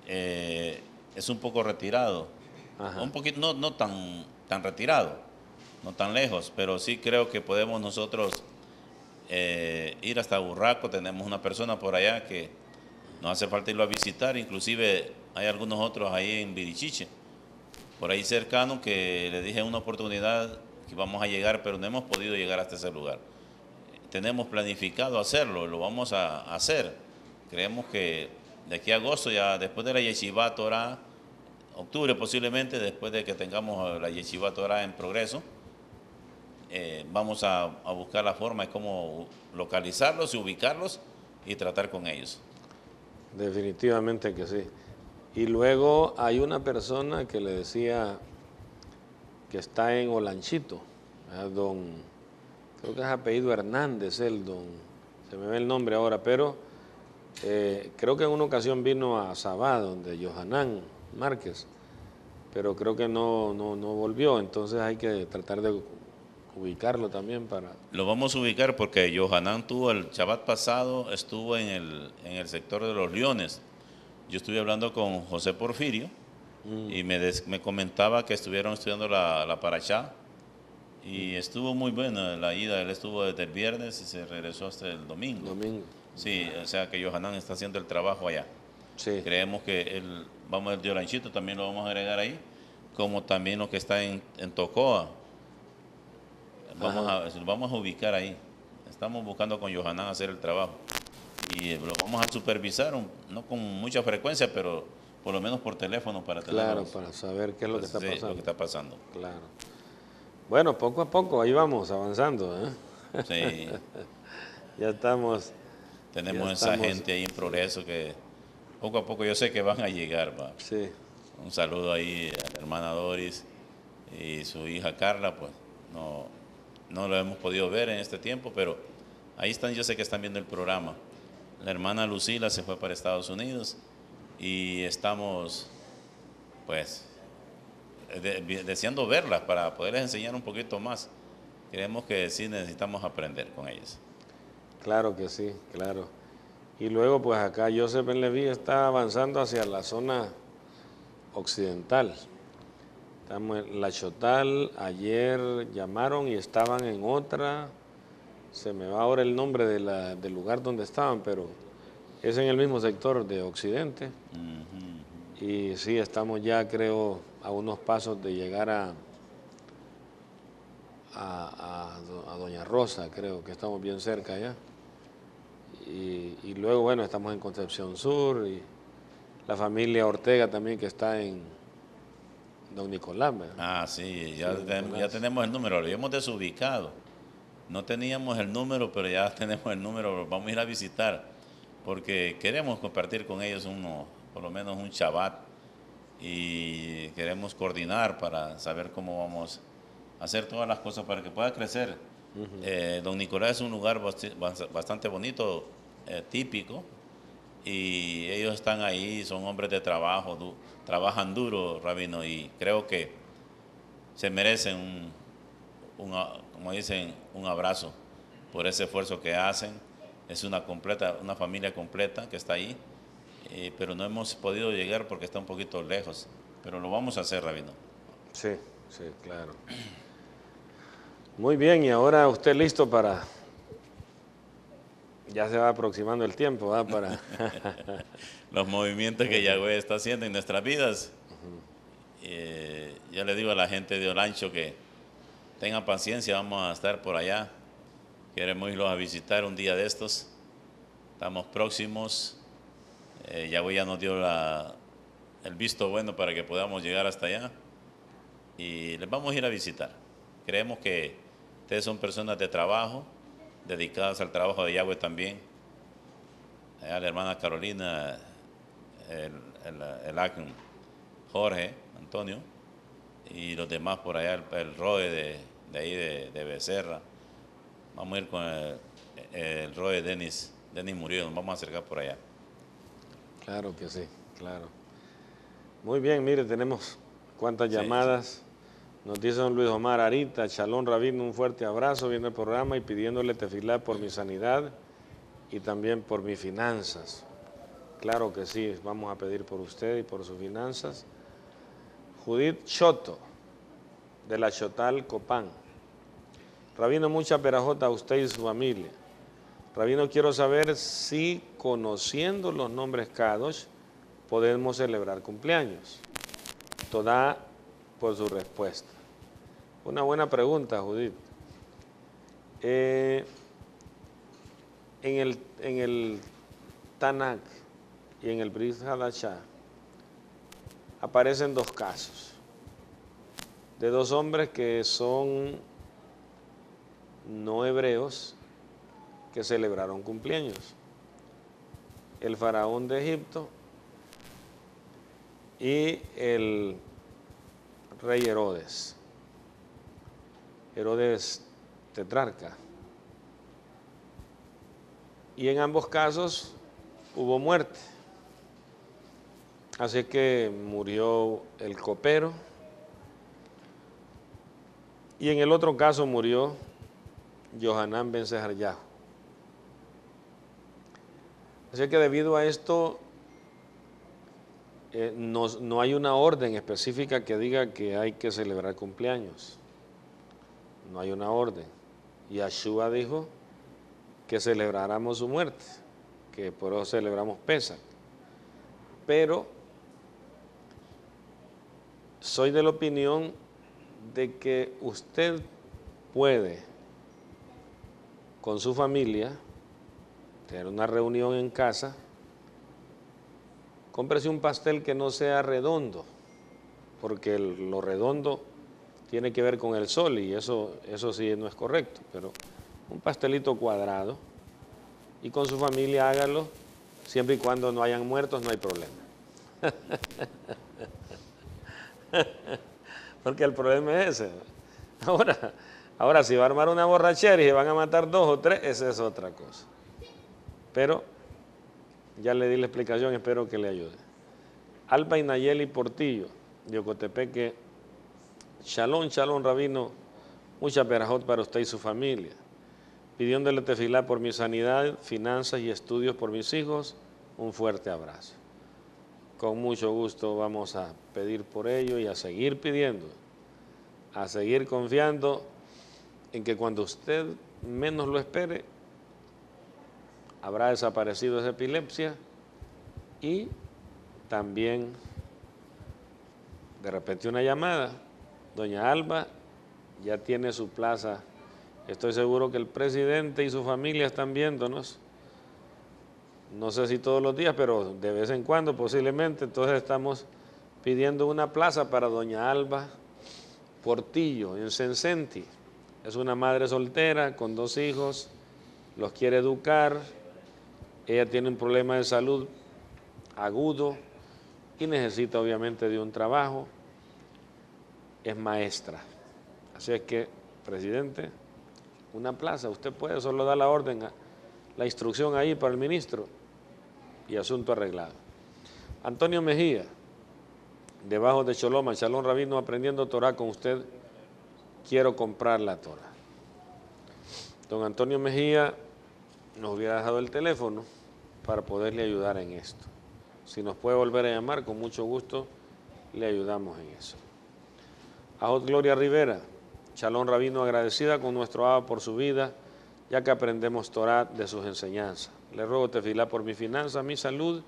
eh, es un poco retirado. Un poquito, no, tan, tan retirado, no tan lejos, pero sí creo que podemos nosotros eh, ir hasta Burraco. Tenemos una persona por allá que nos hace falta irlo a visitar. Inclusive hay algunos otros ahí en Virichiche, por ahí cercano, que le dije una oportunidad que vamos a llegar, pero no hemos podido llegar hasta ese lugar tenemos planificado hacerlo, lo vamos a hacer. Creemos que de aquí a agosto, ya después de la Yeshiva Torah, octubre posiblemente, después de que tengamos la Yeshiva Torah en progreso, eh, vamos a, buscar la forma de cómo localizarlos y ubicarlos y tratar con ellos. Definitivamente que sí. Y luego hay una persona que le decía que está en Olanchito, don creo que es apellido Hernández, el se me ve el nombre ahora, pero eh, creo que en una ocasión vino a Sabá, donde Johanán Márquez, pero creo que no, no, volvió, entonces hay que tratar de ubicarlo también para... Lo vamos a ubicar porque Johanán tuvo el Chabat pasado, estuvo en el, en el sector de los Leones. Yo estuve hablando con José Porfirio mm. y me, comentaba que estuvieron estudiando la, la y estuvo muy buena la ida, él estuvo desde el viernes y se regresó hasta el domingo. Domingo. Sí, o sea que Johanán está haciendo el trabajo allá. Sí. Creemos que el, vamos el Dioranchito también lo vamos a agregar ahí, como también lo que está en, Tocoa. Vamos a, vamos a ubicar ahí. Estamos buscando con Johanán hacer el trabajo. Y lo vamos a supervisar, no con mucha frecuencia, pero por lo menos por teléfono para Claro, para saber qué es lo que está pasando. lo que está pasando. Claro. Bueno, poco a poco, ahí vamos avanzando. ¿eh? Sí. ya estamos. Tenemos esa gente ahí en progreso que poco a poco yo sé que van a llegar. Va. Sí. Un saludo ahí a la hermana Doris y su hija Carla, pues no, no lo hemos podido ver en este tiempo, pero ahí están, yo sé que están viendo el programa. La hermana Lucila se fue para Estados Unidos y estamos, pues, deseando verlas para poderles enseñar un poquito más. Creemos que sí necesitamos aprender con ellas. Claro que sí, claro. Y luego pues acá Joseph Ben está avanzando hacia la zona occidental. Estamos en La Chotal, ayer llamaron y estaban en otra, se me va ahora el nombre de del lugar donde estaban, pero es en el mismo sector de Occidente. Y sí, estamos ya creo a unos pasos de llegar a, a, Doña Rosa, creo que estamos bien cerca ya. Y, luego, bueno, estamos en Concepción Sur y la familia Ortega también que está en Don Nicolás. Ah, sí, ya, tenemos el número, lo habíamos desubicado. No teníamos el número, pero ya tenemos el número, vamos a ir a visitar porque queremos compartir con ellos uno, por lo menos un chabat y queremos coordinar para saber cómo vamos a hacer todas las cosas para que pueda crecer. Eh, don Nicolás es un lugar bastante bonito, eh, típico, y ellos están ahí, son hombres de trabajo, trabajan duro, Rabino, y creo que se merecen un, como dicen, un abrazo por ese esfuerzo que hacen. Es una completa, una familia completa que está ahí eh, pero no hemos podido llegar porque está un poquito lejos. Pero lo vamos a hacer, Rabino. Sí, sí, claro. Muy bien, y ahora usted listo para... Ya se va aproximando el tiempo, ¿va? Para... Los movimientos que Yahweh está haciendo en nuestras vidas. Eh, yo le digo a la gente de Olancho que tenga paciencia, vamos a estar por allá. Queremos irlos a visitar un día de estos. Estamos próximos eh, ya nos dio el visto bueno para que podamos llegar hasta allá y les vamos a ir a visitar. Creemos que ustedes son personas de trabajo, dedicadas al trabajo de Yahweh también. la hermana Carolina, el, Jorge, Antonio, y los demás por allá, el, ROE de, ahí de, Becerra. Vamos a ir con el, ROE Denis, Denis Murillo, nos vamos a acercar por allá. Claro que sí, claro. Muy bien, mire, tenemos cuántas llamadas. Nos dice don Luis Omar Arita, Chalón Rabino, un fuerte abrazo viendo el programa y pidiéndole tefilar por mi sanidad y también por mis finanzas. Claro que sí, vamos a pedir por usted y por sus finanzas. Judith Choto, de la Chotal Copán. Rabino, mucha perajota a usted y su familia. Rabino, quiero saber si conociendo los nombres Kadosh podemos celebrar cumpleaños. Toda por su respuesta. Una buena pregunta, Judith. Eh, en, el, Tanakh y en el Brit Hadashah aparecen dos casos de dos hombres que son no hebreos que celebraron cumpleaños. El faraón de Egipto y el rey Herodes. Herodes tetrarca. Y en ambos casos hubo muerte. Así que murió el copero. Y en el otro caso murió Johanán Ben Yahu. Así que debido a esto, eh, no, hay una orden específica que diga que hay que celebrar cumpleaños. No hay una orden. Y Yeshua dijo que celebráramos su muerte, que por eso celebramos Pesach. Pero soy de la opinión de que usted puede con su familia tener una reunión en casa, cómprese un pastel que no sea redondo, porque lo redondo tiene que ver con el sol y eso, eso sí no es correcto, pero un pastelito cuadrado y con su familia hágalo, siempre y cuando no hayan muertos no hay problema. porque el problema es ese. Ahora, ahora si va a armar una borrachera y se van a matar dos o tres, esa es otra cosa. Pero ya le di la explicación, espero que le ayude. Alba Inayeli Portillo, de Ocotepeque. Shalom, shalom, rabino. Mucha perajot para usted y su familia. Pidiéndole tefilá por mi sanidad, finanzas y estudios por mis hijos. Un fuerte abrazo. Con mucho gusto vamos a pedir por ello y a seguir pidiendo, a seguir confiando en que cuando usted menos lo espere, habrá desaparecido esa epilepsia y también de repente una llamada. Doña Alba ya tiene su plaza. Estoy seguro que el presidente y su familia están viéndonos. No sé si todos los días, pero de vez en cuando posiblemente. Entonces estamos pidiendo una plaza para doña Alba Portillo en Sencenti. Es una madre soltera con dos hijos, los quiere educar ella tiene un problema de salud agudo y necesita obviamente de un trabajo. Es maestra. Así es que, presidente, una plaza, usted puede solo dar la orden, la instrucción ahí para el ministro y asunto arreglado. Antonio Mejía, debajo de Choloma, Chalón Rabino, aprendiendo Torah con usted, quiero comprar la Torah. Don Antonio Mejía nos hubiera dejado el teléfono para poderle ayudar en esto. Si nos puede volver a llamar, con mucho gusto le ayudamos en eso. Ajot Gloria Rivera, Chalón Rabino, agradecida con nuestro Abba por su vida, ya que aprendemos Torah de sus enseñanzas. Le ruego tefilá por mi finanza, mi salud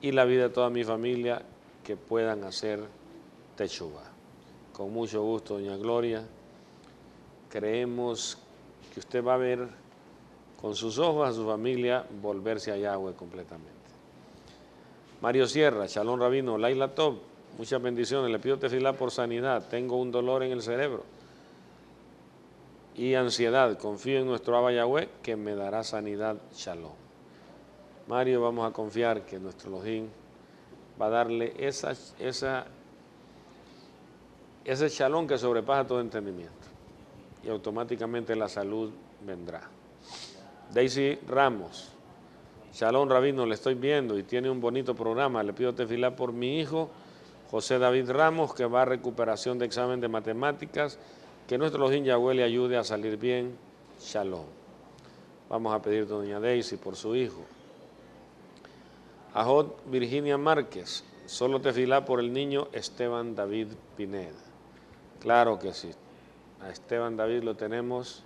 y la vida de toda mi familia que puedan hacer Techuba. Con mucho gusto, doña Gloria. Creemos que usted va a ver con sus ojos a su familia, volverse a Yahweh completamente. Mario Sierra, Shalom Rabino, Laila Top, muchas bendiciones, le pido tefilá por sanidad, tengo un dolor en el cerebro y ansiedad, confío en nuestro Abba Yahweh que me dará sanidad, Shalom. Mario, vamos a confiar que nuestro Lojín va a darle esa, ese Shalom que sobrepasa todo entendimiento y automáticamente la salud vendrá. Daisy Ramos. Shalom Rabino, le estoy viendo y tiene un bonito programa. Le pido tefilá por mi hijo, José David Ramos, que va a recuperación de examen de matemáticas. Que nuestro Lojín Yahweh le ayude a salir bien. Shalom. Vamos a pedir doña Daisy por su hijo. Ajot Virginia Márquez, solo tefilá por el niño Esteban David Pineda. Claro que sí. A Esteban David lo tenemos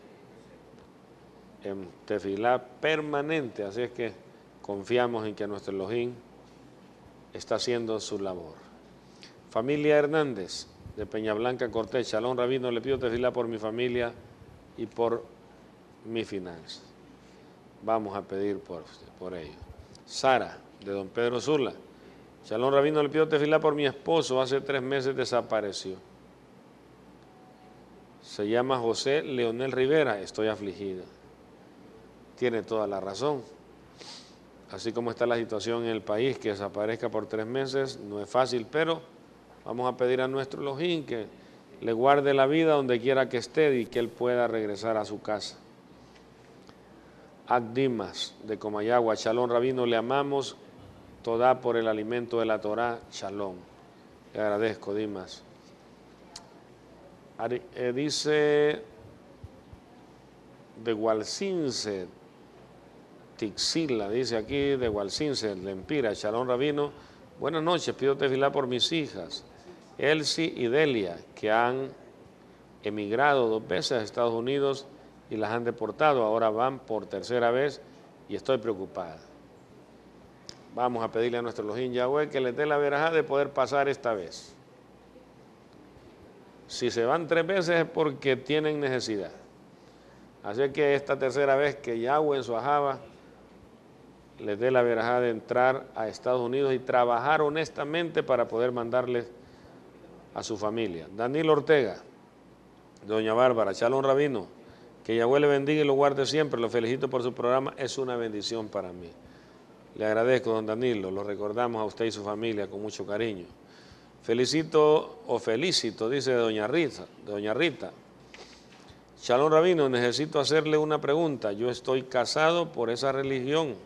en tefilá permanente, así es que confiamos en que nuestro Elohim está haciendo su labor. Familia Hernández de Peñablanca Cortés, Shalom Rabino, le pido tefilá por mi familia y por mi finanzas. Vamos a pedir por, por ello. Sara de Don Pedro Zula, Shalom Rabino, le pido tefilá por mi esposo, hace tres meses desapareció. Se llama José Leonel Rivera, estoy afligida tiene toda la razón. Así como está la situación en el país, que desaparezca por tres meses no es fácil, pero vamos a pedir a nuestro Elohim que le guarde la vida donde quiera que esté y que él pueda regresar a su casa. Dimas de Comayagua, Shalom Rabino, le amamos, toda por el alimento de la Torá, Shalom. Le agradezco, Dimas. Eh, dice de Tixila, dice aquí, de Gualcince, Lempira, Shalom Rabino. Buenas noches, pido tefilar por mis hijas, Elsie y Delia, que han emigrado dos veces a Estados Unidos y las han deportado. Ahora van por tercera vez y estoy preocupada. Vamos a pedirle a nuestro Lojín Yahweh que les dé la veraja de poder pasar esta vez. Si se van tres veces es porque tienen necesidad. Así que esta tercera vez que Yahweh en su ajaba les dé la verajada de entrar a Estados Unidos y trabajar honestamente para poder mandarles a su familia. Daniel Ortega, doña Bárbara, Shalom Rabino, que Yahweh le bendiga y lo guarde siempre, lo felicito por su programa, es una bendición para mí. Le agradezco, don Danilo, lo recordamos a usted y su familia con mucho cariño. Felicito o felicito, dice doña Rita, doña Rita. Shalom Rabino, necesito hacerle una pregunta. Yo estoy casado por esa religión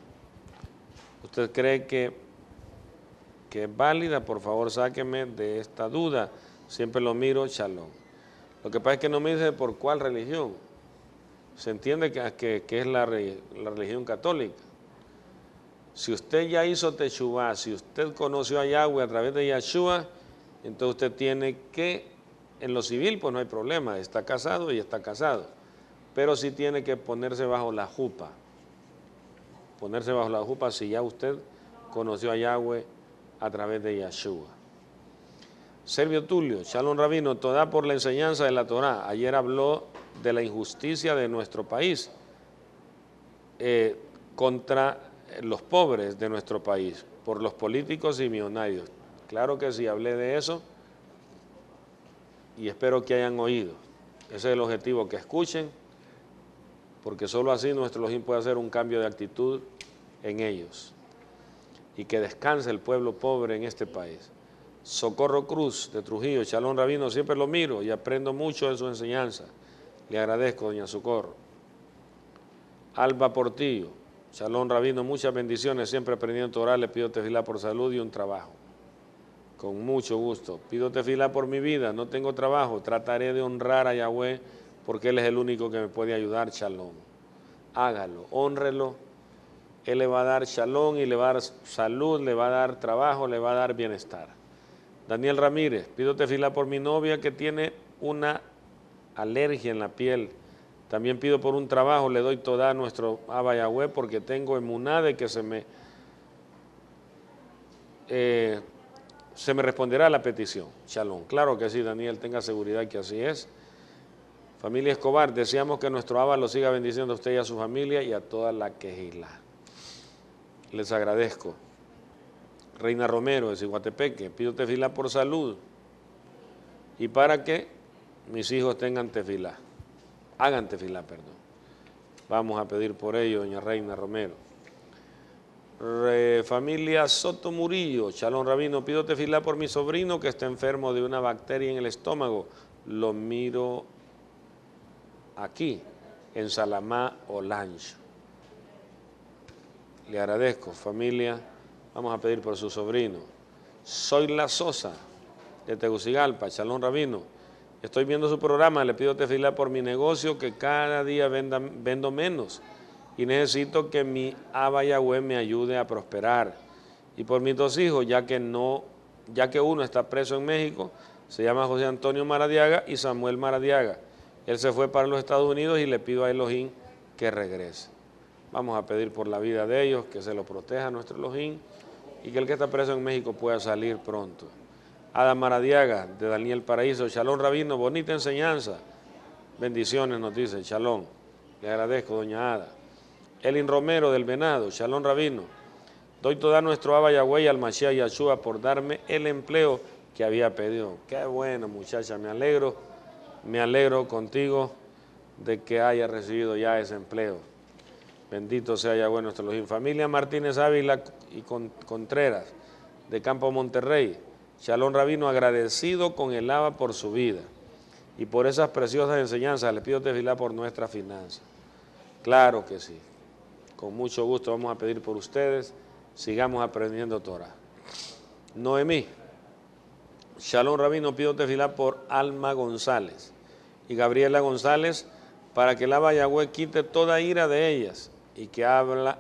¿Usted cree que, que es válida? Por favor, sáqueme de esta duda. Siempre lo miro, shalom. Lo que pasa es que no me dice por cuál religión. Se entiende que, es la, religión católica. Si usted ya hizo Teshuvah, si usted conoció a Yahweh a través de Yahshua, entonces usted tiene que, en lo civil pues no hay problema, está casado y está casado, pero sí tiene que ponerse bajo la jupa ponerse bajo la jupa si ya usted conoció a Yahweh a través de Yeshua. Servio Tulio, Shalom Rabino, toda por la enseñanza de la Torá. Ayer habló de la injusticia de nuestro país eh, contra los pobres de nuestro país, por los políticos y millonarios. Claro que sí, hablé de eso y espero que hayan oído. Ese es el objetivo, que escuchen porque solo así nuestro Elohim puede hacer un cambio de actitud en ellos. Y que descanse el pueblo pobre en este país. Socorro Cruz de Trujillo, Chalón Rabino, siempre lo miro y aprendo mucho de su enseñanza. Le agradezco, doña Socorro. Alba Portillo, Chalón Rabino, muchas bendiciones, siempre aprendiendo orales, le pido tefilá por salud y un trabajo. Con mucho gusto. Pido fila por mi vida, no tengo trabajo, trataré de honrar a Yahweh porque Él es el único que me puede ayudar, Chalón. Hágalo, honrelo. Él le va a dar Chalón y le va a dar salud, le va a dar trabajo, le va a dar bienestar. Daniel Ramírez, pido fila por mi novia que tiene una alergia en la piel. También pido por un trabajo, le doy toda a nuestro Abayahue porque tengo emunade que se me, eh, se me responderá la petición. Chalón. Claro que sí, Daniel, tenga seguridad que así es. Familia Escobar, deseamos que nuestro Abba lo siga bendiciendo a usted y a su familia y a toda la que quejila. Les agradezco. Reina Romero de Ciguatepeque, pido tefila por salud y para que mis hijos tengan tefila, hagan tefila, perdón. Vamos a pedir por ello, doña Reina Romero. familia Soto Murillo, Chalón Rabino, pido tefila por mi sobrino que está enfermo de una bacteria en el estómago. Lo miro aquí en Salamá Olancho. Le agradezco, familia. Vamos a pedir por su sobrino. Soy La Sosa, de Tegucigalpa, Chalón Rabino. Estoy viendo su programa, le pido tefila por mi negocio, que cada día vendo menos. Y necesito que mi Abayagüe me ayude a prosperar. Y por mis dos hijos, ya que, no, ya que uno está preso en México, se llama José Antonio Maradiaga y Samuel Maradiaga. Él se fue para los Estados Unidos y le pido a Elohim que regrese. Vamos a pedir por la vida de ellos, que se lo proteja nuestro Elohim y que el que está preso en México pueda salir pronto. Ada Maradiaga, de Daniel Paraíso, Shalom Rabino, bonita enseñanza. Bendiciones nos dice, Shalom. Le agradezco, doña Ada. Elin Romero, del Venado, Shalom Rabino. Doy toda nuestro Abayagüey al Mashiach Yashua por darme el empleo que había pedido. Qué bueno, muchacha, me alegro me alegro contigo de que haya recibido ya ese empleo. Bendito sea bueno nuestro Elohim. Familia Martínez Ávila y Contreras, de Campo Monterrey. Shalom Rabino, agradecido con el ABA por su vida y por esas preciosas enseñanzas. Les pido desfilar por nuestra finanza. Claro que sí. Con mucho gusto vamos a pedir por ustedes. Sigamos aprendiendo Torah. Noemí. Shalom Rabino, pido tefilá por Alma González y Gabriela González para que la Vallagüe quite toda ira de ellas y que habla,